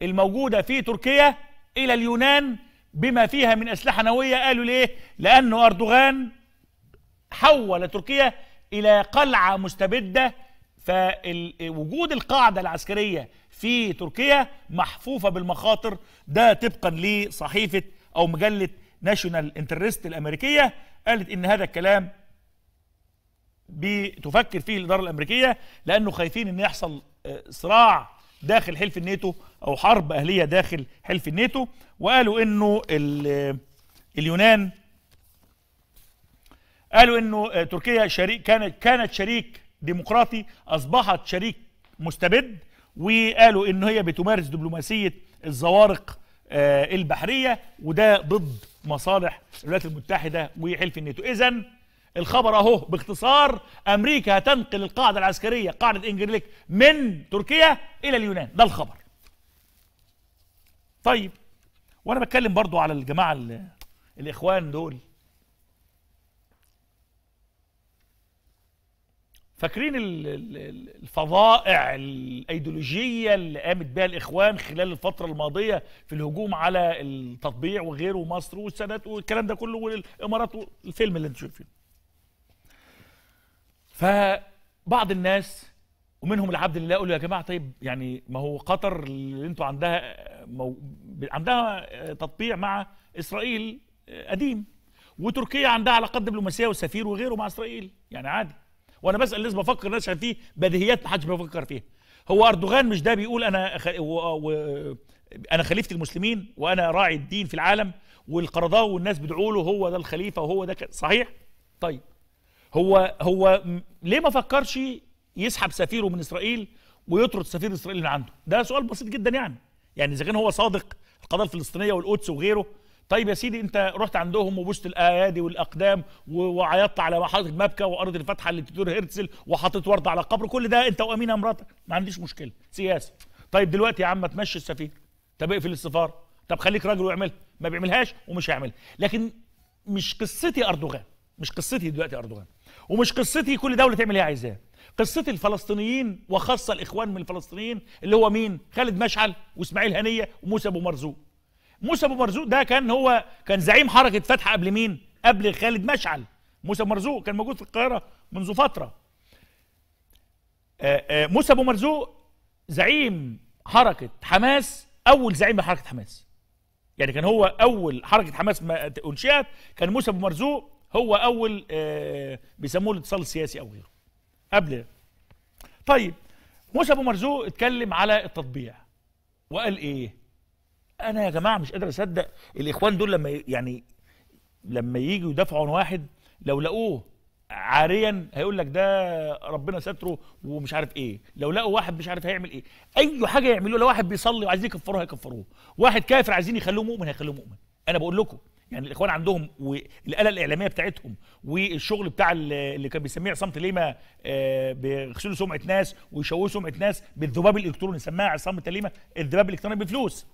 الموجودة في تركيا إلى اليونان بما فيها من أسلحة نووية قالوا ليه؟ لأنه أردوغان حول تركيا إلى قلعة مستبدة فوجود القاعدة العسكرية في تركيا محفوفة بالمخاطر ده طبقا لصحيفة أو مجلة ناشونال انترست الأمريكية قالت إن هذا الكلام بتفكر فيه الإدارة الأمريكية لأنه خايفين إن يحصل آه، صراع داخل حلف الناتو أو حرب أهلية داخل حلف الناتو وقالوا إنه آه، اليونان قالوا انه آه، تركيا شريك كانت كانت شريك ديمقراطي اصبحت شريك مستبد وقالوا ان هي بتمارس دبلوماسيه الزوارق آه، البحريه وده ضد مصالح الولايات المتحده وحلف الناتو اذا الخبر اهو باختصار امريكا هتنقل القاعده العسكريه قاعده انجليك من تركيا الى اليونان ده الخبر طيب وانا بتكلم برضو على الجماعه الاخوان دول فاكرين الفظائع الايديولوجيه اللي قامت بها الاخوان خلال الفتره الماضيه في الهجوم على التطبيع وغيره ومصر والسادات والكلام ده كله والامارات والفيلم اللي انتم شايفينه. فبعض الناس ومنهم العبد لله قالوا يا جماعه طيب يعني ما هو قطر اللي انتوا عندها مو... عندها تطبيع مع اسرائيل قديم وتركيا عندها علاقات دبلوماسيه وسفير وغيره مع اسرائيل يعني عادي وانا بسال الناس بفكر الناس شايف فيه بديهيات ما حدش بيفكر فيها هو اردوغان مش ده بيقول انا خ... و... و... انا خليفه المسلمين وانا راعي الدين في العالم والقرضاوي والناس بتدعوا له هو ده الخليفه وهو ده ك... صحيح طيب هو هو ليه ما فكرش يسحب سفيره من اسرائيل ويطرد سفير اسرائيل من عنده ده سؤال بسيط جدا يعني يعني اذا كان هو صادق القضيه الفلسطينيه والقدس وغيره طيب يا سيدي انت رحت عندهم وبوست الايادي والاقدام وعيطت على حضرتك مبكى وارض الفتحه اللي تدور هرتزل وحطيت ورده على قبر كل ده انت وامينه مراتك ما عنديش مشكله سياسه طيب دلوقتي يا عم تمشي السفينه طب اقفل السفاره طب خليك راجل واعملها ما بيعملهاش ومش هيعملها لكن مش قصتي اردوغان مش قصتي دلوقتي اردوغان ومش قصتي كل دوله تعمل اللي عايزاه قصه الفلسطينيين وخاصه الاخوان من الفلسطينيين اللي هو مين خالد مشعل واسماعيل هنيه وموسى ابو مرزوق موسى ابو مرزوق ده كان هو كان زعيم حركه فتح قبل مين قبل خالد مشعل موسى ابو مرزوق كان موجود في القاهره منذ فتره آه، آه، موسى ابو مرزوق زعيم حركه حماس اول زعيم لحركه حماس يعني كان هو اول حركه حماس ما انشئت كان موسى ابو مرزوق هو اول آه، بيسموه الاتصال السياسي او غيره قبل طيب موسى ابو مرزوق اتكلم على التطبيع وقال ايه انا يا جماعه مش قادر اصدق الاخوان دول لما يعني لما يجوا يدافعوا عن واحد لو لقوه عاريا هيقول لك ده ربنا ستره ومش عارف ايه لو لقوا واحد مش عارف هيعمل ايه اي حاجه يعملوه لو واحد بيصلي وعايزين يكفروه هيكفروه واحد كافر عايزين يخلوه مؤمن هيخلوه مؤمن انا بقول لكم يعني الاخوان عندهم والآلة الاعلاميه بتاعتهم والشغل بتاع اللي كان بيسميه عصام تليمه آه، بيغسلوا سمعه ناس ويشوهوا سمعه ناس بالذباب الالكتروني سماها عصام تليمه الذباب الالكتروني بفلوس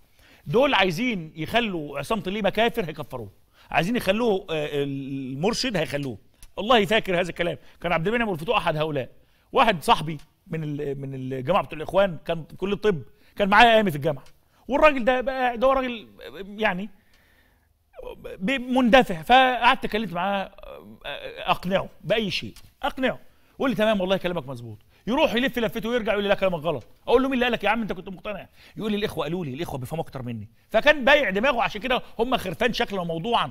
دول عايزين يخلوا عصام طليبه كافر هيكفروه عايزين يخلوه آه، المرشد هيخلوه والله فاكر هذا الكلام كان عبد المنعم والفتوح احد هؤلاء واحد صاحبي من من الجامعه بتوع الاخوان كان كل الطب كان معايا ايامي في الجامعه والراجل ده بقى ده هو راجل يعني مندفع فقعدت اتكلمت معاه آه، آه، اقنعه باي شيء اقنعه قول لي تمام والله كلامك مظبوط يروح يلف لفته ويرجع يقول لي لا كلامك غلط اقول له مين اللي قال لك يا عم انت كنت مقتنع يقول لي الاخوه قالوا لي الاخوه بيفهموا اكتر مني فكان بايع دماغه عشان كده هم خرفان شكلا وموضوعا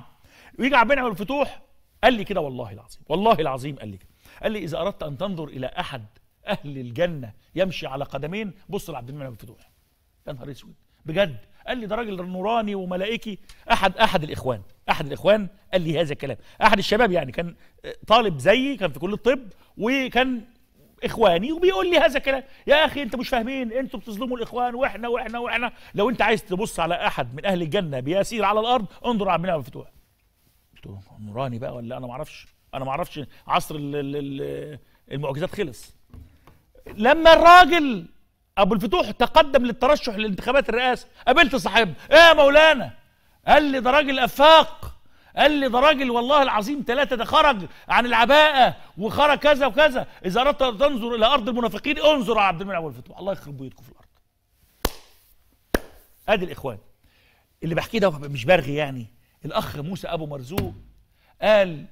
ويجي عبد المنعم الفتوح قال لي كده والله العظيم والله العظيم قال لي كده قال لي اذا اردت ان تنظر الى احد اهل الجنه يمشي على قدمين بص لعبد المنعم الفتوح يا نهار اسود بجد قال لي ده راجل نوراني وملائكي احد احد الاخوان احد الاخوان قال لي هذا الكلام احد الشباب يعني كان طالب زيي كان في كليه الطب وكان اخواني وبيقول لي هذا كلام يا اخي انت مش فاهمين انتوا بتظلموا الاخوان واحنا واحنا واحنا لو انت عايز تبص على احد من اهل الجنه بيسير على الارض انظر على منها مفتوح قلت له نوراني بقى ولا إيه؟ انا ما اعرفش انا ما اعرفش عصر المعجزات خلص لما الراجل ابو الفتوح تقدم للترشح لانتخابات الرئاسه قابلت صاحبنا ايه يا مولانا قال لي ده راجل افاق قال لي ده راجل والله العظيم ثلاثة ده خرج عن العباءة وخرج كذا وكذا إذا أردت أن تنظر إلى أرض المنافقين انظر على عبد المنعم الفتوح الله يخرب بيوتكم في الأرض أدي الإخوان اللي بحكيه ده مش برغي يعني الأخ موسى أبو مرزوق قال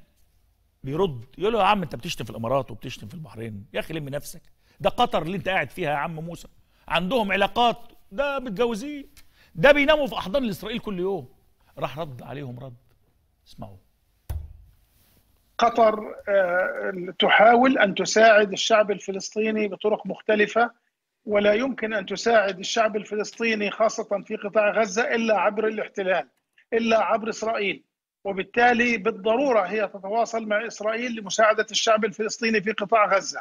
بيرد يقول له يا عم أنت بتشتم في الإمارات وبتشتم في البحرين يا أخي لم نفسك ده قطر اللي أنت قاعد فيها يا عم موسى عندهم علاقات ده متجوزين ده بيناموا في أحضان الإسرائيل كل يوم راح رد عليهم رد اسمعوا قطر آه، تحاول ان تساعد الشعب الفلسطيني بطرق مختلفه ولا يمكن ان تساعد الشعب الفلسطيني خاصه في قطاع غزه الا عبر الاحتلال الا عبر اسرائيل وبالتالي بالضروره هي تتواصل مع اسرائيل لمساعده الشعب الفلسطيني في قطاع غزه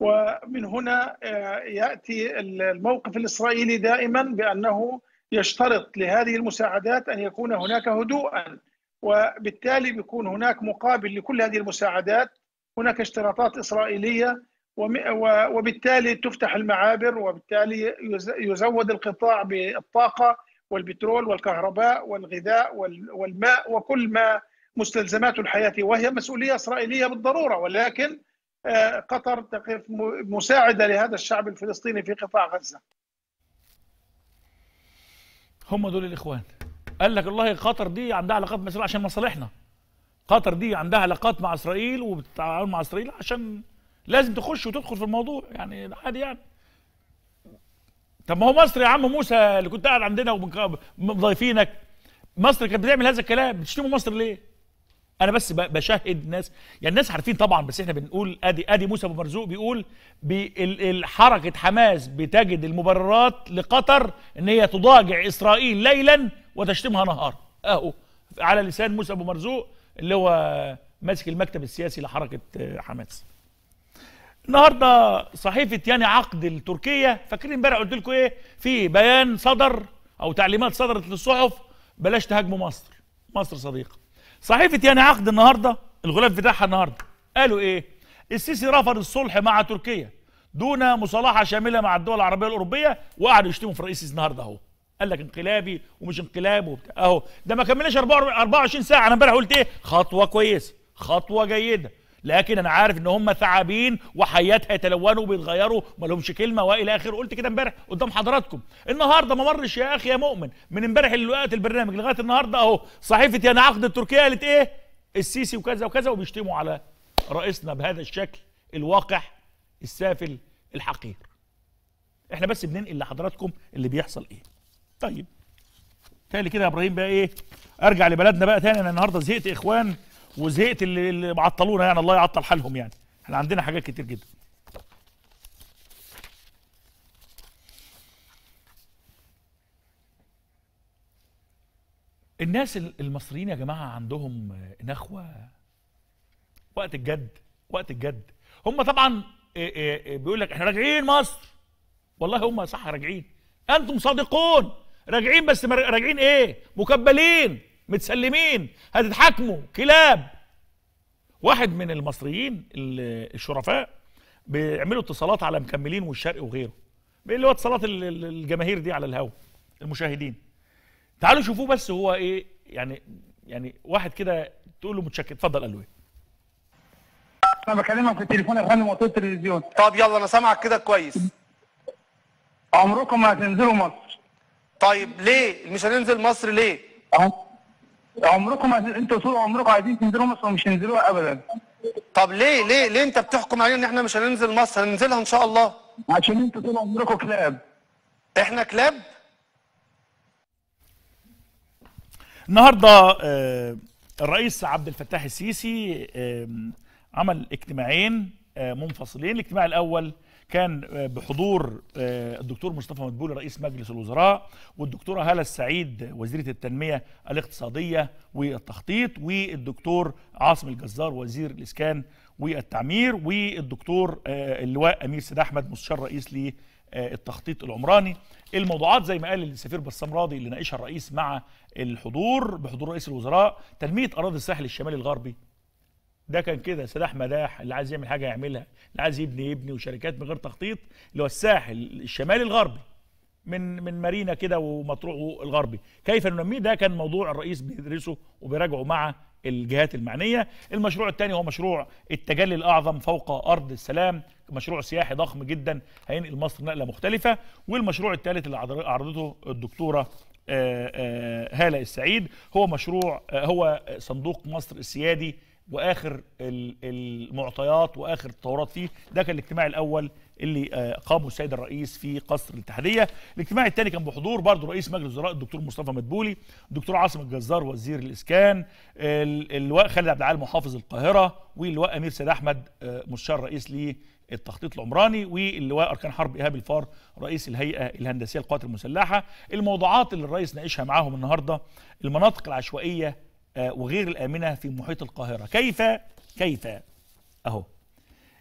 ومن هنا آه، ياتي الموقف الاسرائيلي دائما بانه يشترط لهذه المساعدات ان يكون هناك هدوءا وبالتالي بيكون هناك مقابل لكل هذه المساعدات هناك اشتراطات إسرائيلية وبالتالي تفتح المعابر وبالتالي يزود القطاع بالطاقة والبترول والكهرباء والغذاء والماء وكل ما مستلزمات الحياة وهي مسؤولية إسرائيلية بالضرورة ولكن آه، قطر تقف مساعدة لهذا الشعب الفلسطيني في قطاع غزة هم دول الإخوان قال لك والله قطر دي عندها علاقات مع اسرائيل عشان مصالحنا قطر دي عندها علاقات مع اسرائيل وبتتعاون مع اسرائيل عشان لازم تخش وتدخل في الموضوع يعني عادي يعني طب ما هو مصر يا عم موسى اللي كنت قاعد عندنا وضايفينك مصر كانت بتعمل هذا الكلام بتشتموا مصر ليه انا بس بشهد ناس يعني الناس عارفين طبعا بس احنا بنقول ادي ادي موسى ابو مرزوق بيقول حركه حماس بتجد المبررات لقطر ان هي تضاجع اسرائيل ليلا وتشتمها نهارا اهو على لسان موسى ابو مرزوق اللي هو ماسك المكتب السياسي لحركه آه، حماس النهارده صحيفه يعني عقد التركيه فاكرين امبارح قلت لكم ايه في بيان صدر او تعليمات صدرت للصحف بلاش تهاجموا مصر مصر صديقه صحيفه يعني عقد النهارده الغلاف بتاعها النهارده قالوا ايه السيسي رفض الصلح مع تركيا دون مصالحه شامله مع الدول العربيه الاوروبيه وقعدوا يشتموا في رئيس النهارده اهو قال لك انقلابي ومش انقلاب وبتاع اهو ده ما كملناش 24 ساعه انا امبارح قلت ايه خطوه كويسه خطوه جيده لكن انا عارف ان هم ثعابين وحياتها يتلونوا وبيتغيروا ما لهمش كلمه والى اخره قلت كده امبارح قدام حضراتكم النهارده ما مرش يا اخي يا مؤمن من امبارح لوقت البرنامج لغايه النهارده اهو صحيفه يعني عقد التركيه قالت ايه السيسي وكذا وكذا وبيشتموا على رئيسنا بهذا الشكل الواقح السافل الحقير احنا بس بننقل لحضراتكم اللي بيحصل ايه طيب تالي كده يا ابراهيم بقى ايه ارجع لبلدنا بقى تاني انا النهارده زهقت اخوان وزهقت اللي, اللي معطلونا يعني الله يعطل حالهم يعني احنا عندنا حاجات كتير جدا الناس المصريين يا جماعه عندهم نخوه وقت الجد وقت الجد هم طبعا إيه، إيه، إيه، بيقول لك احنا راجعين مصر والله هم صح راجعين انتم صادقون راجعين بس راجعين ايه مكبلين متسلمين هتتحاكموا كلاب واحد من المصريين الشرفاء بيعملوا اتصالات على مكملين والشرق وغيره اللي هو اتصالات الجماهير دي على الهوا المشاهدين تعالوا شوفوه بس هو ايه يعني يعني واحد كده تقول له متشكل اتفضل قال له ايه انا بكلمك في التليفون يا فندم وقت التلفزيون طب يلا انا سامعك كده كويس عمركم ما هتنزلوا مصر طيب ليه مش هننزل مصر ليه عمركم انتوا طول عمركم عايزين تنزلوا مصر ومش هنزلوها ابدا طب ليه ليه ليه انت بتحكم علينا ان احنا مش هننزل مصر هننزلها ان شاء الله عشان انتوا طول عمركم كلاب احنا كلاب النهارده آه، الرئيس عبد الفتاح السيسي آه، عمل اجتماعين آه، منفصلين الاجتماع الاول كان آه، بحضور آه، الدكتور مصطفى مدبول رئيس مجلس الوزراء والدكتوره هاله السعيد وزيره التنميه الاقتصاديه والتخطيط والدكتور عاصم الجزار وزير الاسكان والتعمير والدكتور آه، اللواء امير سيد احمد مستشار رئيس للتخطيط العمراني الموضوعات زي ما قال السفير بسام راضي اللي ناقشها الرئيس مع الحضور بحضور رئيس الوزراء تنميه اراضي الساحل الشمالي الغربي ده كان كده سلاح مداح اللي عايز يعمل حاجه يعملها اللي عايز يبني يبني وشركات من غير تخطيط اللي هو الساحل الشمالي الغربي من من مارينا كده ومطروح الغربي كيف ننميه ده كان موضوع الرئيس بيدرسه وبيراجعه مع الجهات المعنيه المشروع الثاني هو مشروع التجلي الاعظم فوق ارض السلام مشروع سياحي ضخم جدا هينقل مصر نقله مختلفه والمشروع الثالث اللي عرضته الدكتوره هاله السعيد هو مشروع هو صندوق مصر السيادي واخر المعطيات واخر التطورات فيه ده كان الاجتماع الاول اللي آه، قامه السيد الرئيس في قصر الاتحاديه الاجتماع الثاني كان بحضور برضه رئيس مجلس الوزراء الدكتور مصطفى مدبولي الدكتور عاصم الجزار وزير الاسكان اللواء خالد عبد العال محافظ القاهره واللواء امير سيد احمد آه، مستشار رئيس للتخطيط العمراني واللواء اركان حرب ايهاب الفار رئيس الهيئه الهندسيه للقوات المسلحه الموضوعات اللي الرئيس ناقشها معاهم النهارده المناطق العشوائيه آه، وغير الآمنة في محيط القاهرة كيف كيف أهو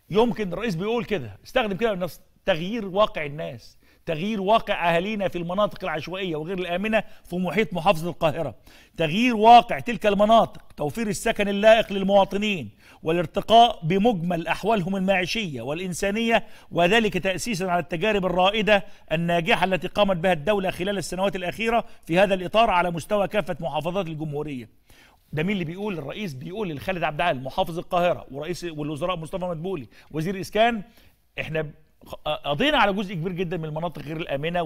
يمكن الرئيس بيقول كده استخدم كده بنفس تغيير واقع الناس تغيير واقع أهالينا في المناطق العشوائية وغير الآمنة في محيط محافظة القاهرة تغيير واقع تلك المناطق توفير السكن اللائق للمواطنين والارتقاء بمجمل أحوالهم المعيشية والإنسانية وذلك تأسيسا على التجارب الرائدة الناجحة التي قامت بها الدولة خلال السنوات الأخيرة في هذا الإطار على مستوى كافة محافظات الجمهورية ده مين اللي بيقول الرئيس بيقول لخالد عبد العال محافظ القاهره ورئيس والوزراء مصطفى مدبولي وزير اسكان احنا قضينا على جزء كبير جدا من المناطق غير الامنه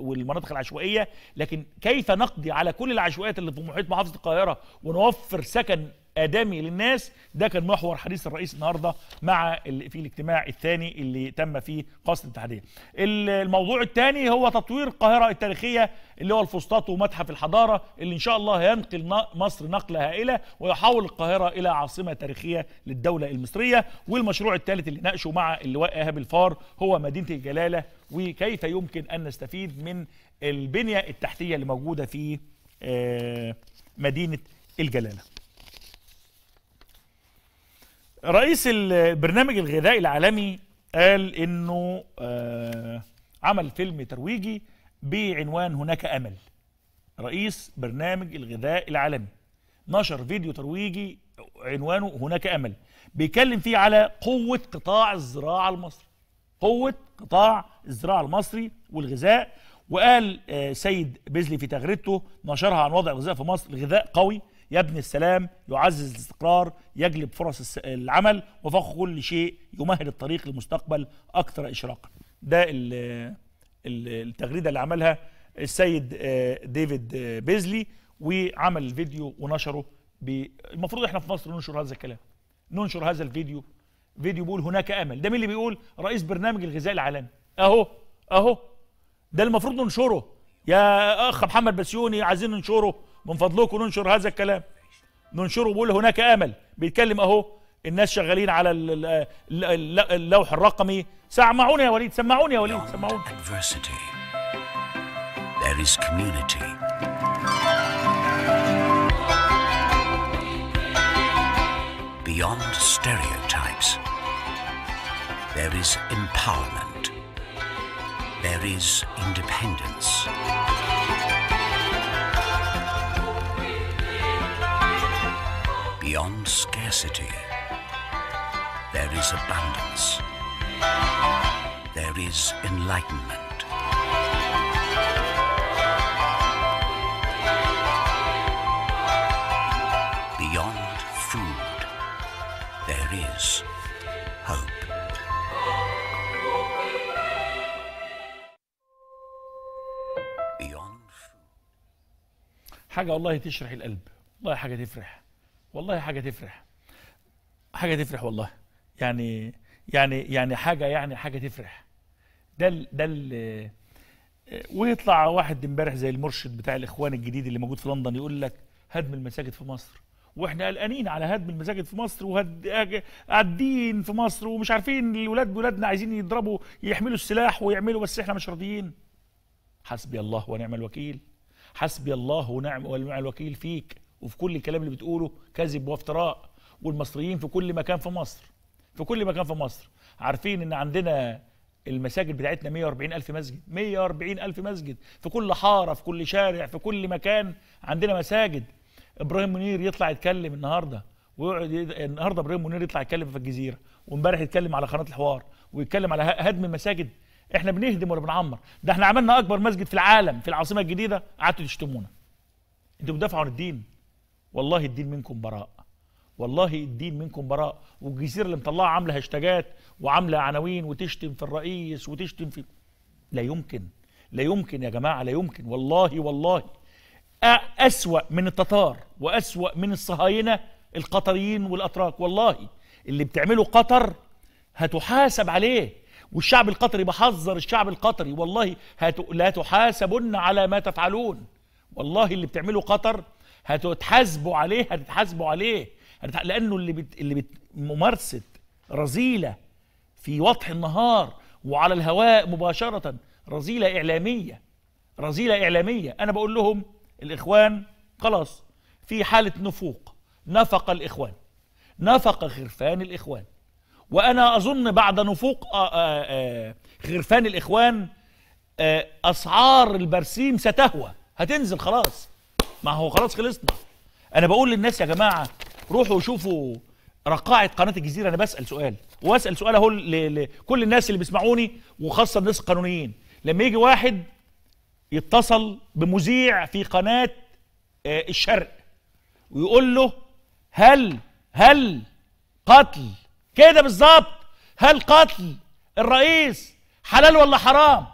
والمناطق العشوائيه لكن كيف نقضي على كل العشوائيات اللي في محيط محافظه القاهره ونوفر سكن آدمي للناس ده كان محور حديث الرئيس النهارده مع في الاجتماع الثاني اللي تم فيه قصر الاتحادية الموضوع الثاني هو تطوير القاهرة التاريخية اللي هو الفسطاط ومتحف الحضارة اللي إن شاء الله هينقل مصر نقلة هائلة ويحول القاهرة إلى عاصمة تاريخية للدولة المصرية والمشروع الثالث اللي ناقشه مع اللواء إيهاب الفار هو مدينة الجلالة وكيف يمكن أن نستفيد من البنية التحتية اللي موجودة في آه، مدينة الجلالة رئيس البرنامج الغذائي العالمي قال انه آه، عمل فيلم ترويجي بعنوان هناك امل رئيس برنامج الغذاء العالمي نشر فيديو ترويجي عنوانه هناك امل بيتكلم فيه على قوه قطاع الزراعه المصري قوه قطاع الزراعه المصري والغذاء وقال آه، سيد بيزلي في تغريدته نشرها عن وضع الغذاء في مصر الغذاء قوي يبني السلام يعزز الاستقرار يجلب فرص العمل وفوق كل شيء يمهد الطريق لمستقبل أكثر إشراقا ده التغريدة اللي عملها السيد آه، ديفيد آه، بيزلي وعمل الفيديو ونشره المفروض احنا في مصر ننشر هذا الكلام ننشر هذا الفيديو فيديو بيقول هناك امل ده مين اللي بيقول رئيس برنامج الغذاء العالمي اهو اهو ده المفروض ننشره يا اخ محمد بسيوني عايزين ننشره من فضلكم ننشر هذا الكلام ننشره بقول هناك امل بيتكلم اهو الناس شغالين على اللوح الرقمي سمعوني يا وليد سمعوني يا وليد سمعوني there is community. Beyond stereotypes, there is empowerment. There is independence. Beyond scarcity, there is abundance. There is enlightenment. Beyond food, there is hope. Beyond food. حاجة الله تشرح القلب الله حاجة تفرح والله حاجه تفرح حاجه تفرح والله يعني يعني يعني حاجه يعني حاجه تفرح ده ال ده ال آه، ويطلع واحد امبارح زي المرشد بتاع الاخوان الجديد اللي موجود في لندن يقول لك هدم المساجد في مصر واحنا قلقانين على هدم المساجد في مصر وهد وقاعدين في مصر ومش عارفين الولاد بولادنا عايزين يضربوا يحملوا السلاح ويعملوا بس احنا مش راضيين حسبي الله ونعم الوكيل حسبي الله ونعم الوكيل فيك وفي كل الكلام اللي بتقوله كذب وافتراء والمصريين في كل مكان في مصر في كل مكان في مصر عارفين ان عندنا المساجد بتاعتنا 140 ألف مسجد 140 ألف مسجد في كل حارة في كل شارع في كل مكان عندنا مساجد إبراهيم منير يطلع يتكلم النهاردة ويقعد النهاردة إبراهيم منير يطلع يتكلم في الجزيرة وامبارح يتكلم على قناة الحوار ويتكلم على هدم المساجد احنا بنهدم ولا بنعمر ده احنا عملنا أكبر مسجد في العالم في العاصمة الجديدة قعدتوا تشتمونا انتوا بتدافعوا عن الدين والله الدين منكم براء والله الدين منكم براء والجزيرة اللي مطلعة عاملة هاشتاجات وعاملة عناوين وتشتم في الرئيس وتشتم في لا يمكن لا يمكن يا جماعة لا يمكن والله والله أسوأ من التتار وأسوأ من الصهاينة القطريين والأتراك والله اللي بتعمله قطر هتحاسب عليه والشعب القطري بحذر الشعب القطري والله هت... لا تحاسبن على ما تفعلون والله اللي بتعمله قطر هتتحاسبوا عليه هتتحاسبوا عليه هتتح... لانه اللي بت... اللي بت... ممارسه رذيله في وضح النهار وعلى الهواء مباشره رذيله اعلاميه رذيله اعلاميه انا بقول لهم الاخوان خلاص في حاله نفوق نفق الاخوان نفق خرفان الاخوان وانا اظن بعد نفوق آه، آه، آه، خرفان الاخوان اسعار البرسيم ستهوى هتنزل خلاص ما هو خلاص خلصنا انا بقول للناس يا جماعه روحوا شوفوا رقاعة قناة الجزيرة أنا بسأل سؤال وأسأل سؤال أهو لكل الناس اللي بيسمعوني وخاصة الناس القانونيين لما يجي واحد يتصل بمذيع في قناة آه، الشرق ويقول له هل هل قتل كده بالظبط هل قتل الرئيس حلال ولا حرام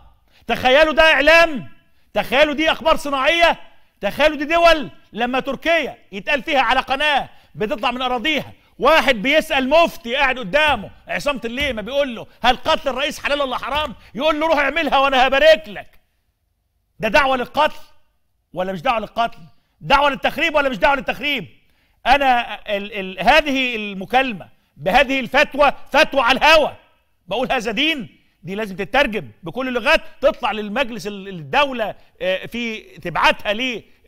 تخيلوا ده إعلام تخيلوا دي أخبار صناعية تخيلوا دي دول لما تركيا يتقال فيها على قناه بتطلع من اراضيها واحد بيسال مفتي قاعد قدامه الليه ما بيقول له هل قتل الرئيس حلال ولا حرام؟ يقول له روح اعملها وانا هبارك لك. ده دعوه للقتل ولا مش دعوه للقتل؟ دعوه للتخريب ولا مش دعوه للتخريب؟ انا الـ الـ هذه المكالمه بهذه الفتوى فتوى على الهوى بقول هذا دين دي لازم تترجم بكل اللغات تطلع للمجلس الدولة آه، في تبعتها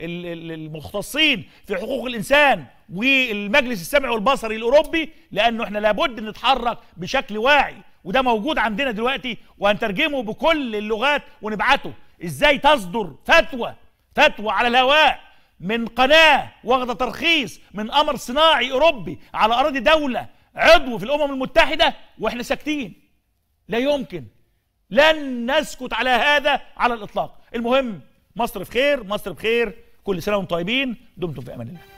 للمختصين في حقوق الإنسان والمجلس السمعي والبصري الأوروبي لأنه احنا لابد نتحرك بشكل واعي وده موجود عندنا دلوقتي وهنترجمه بكل اللغات ونبعته ازاي تصدر فتوى فتوى على الهواء من قناة واخدة ترخيص من أمر صناعي أوروبي على أراضي دولة عضو في الأمم المتحدة وإحنا ساكتين لا يمكن لن نسكت على هذا على الإطلاق المهم مصر بخير مصر بخير كل سنة وانتم طيبين دمتم في أمان الله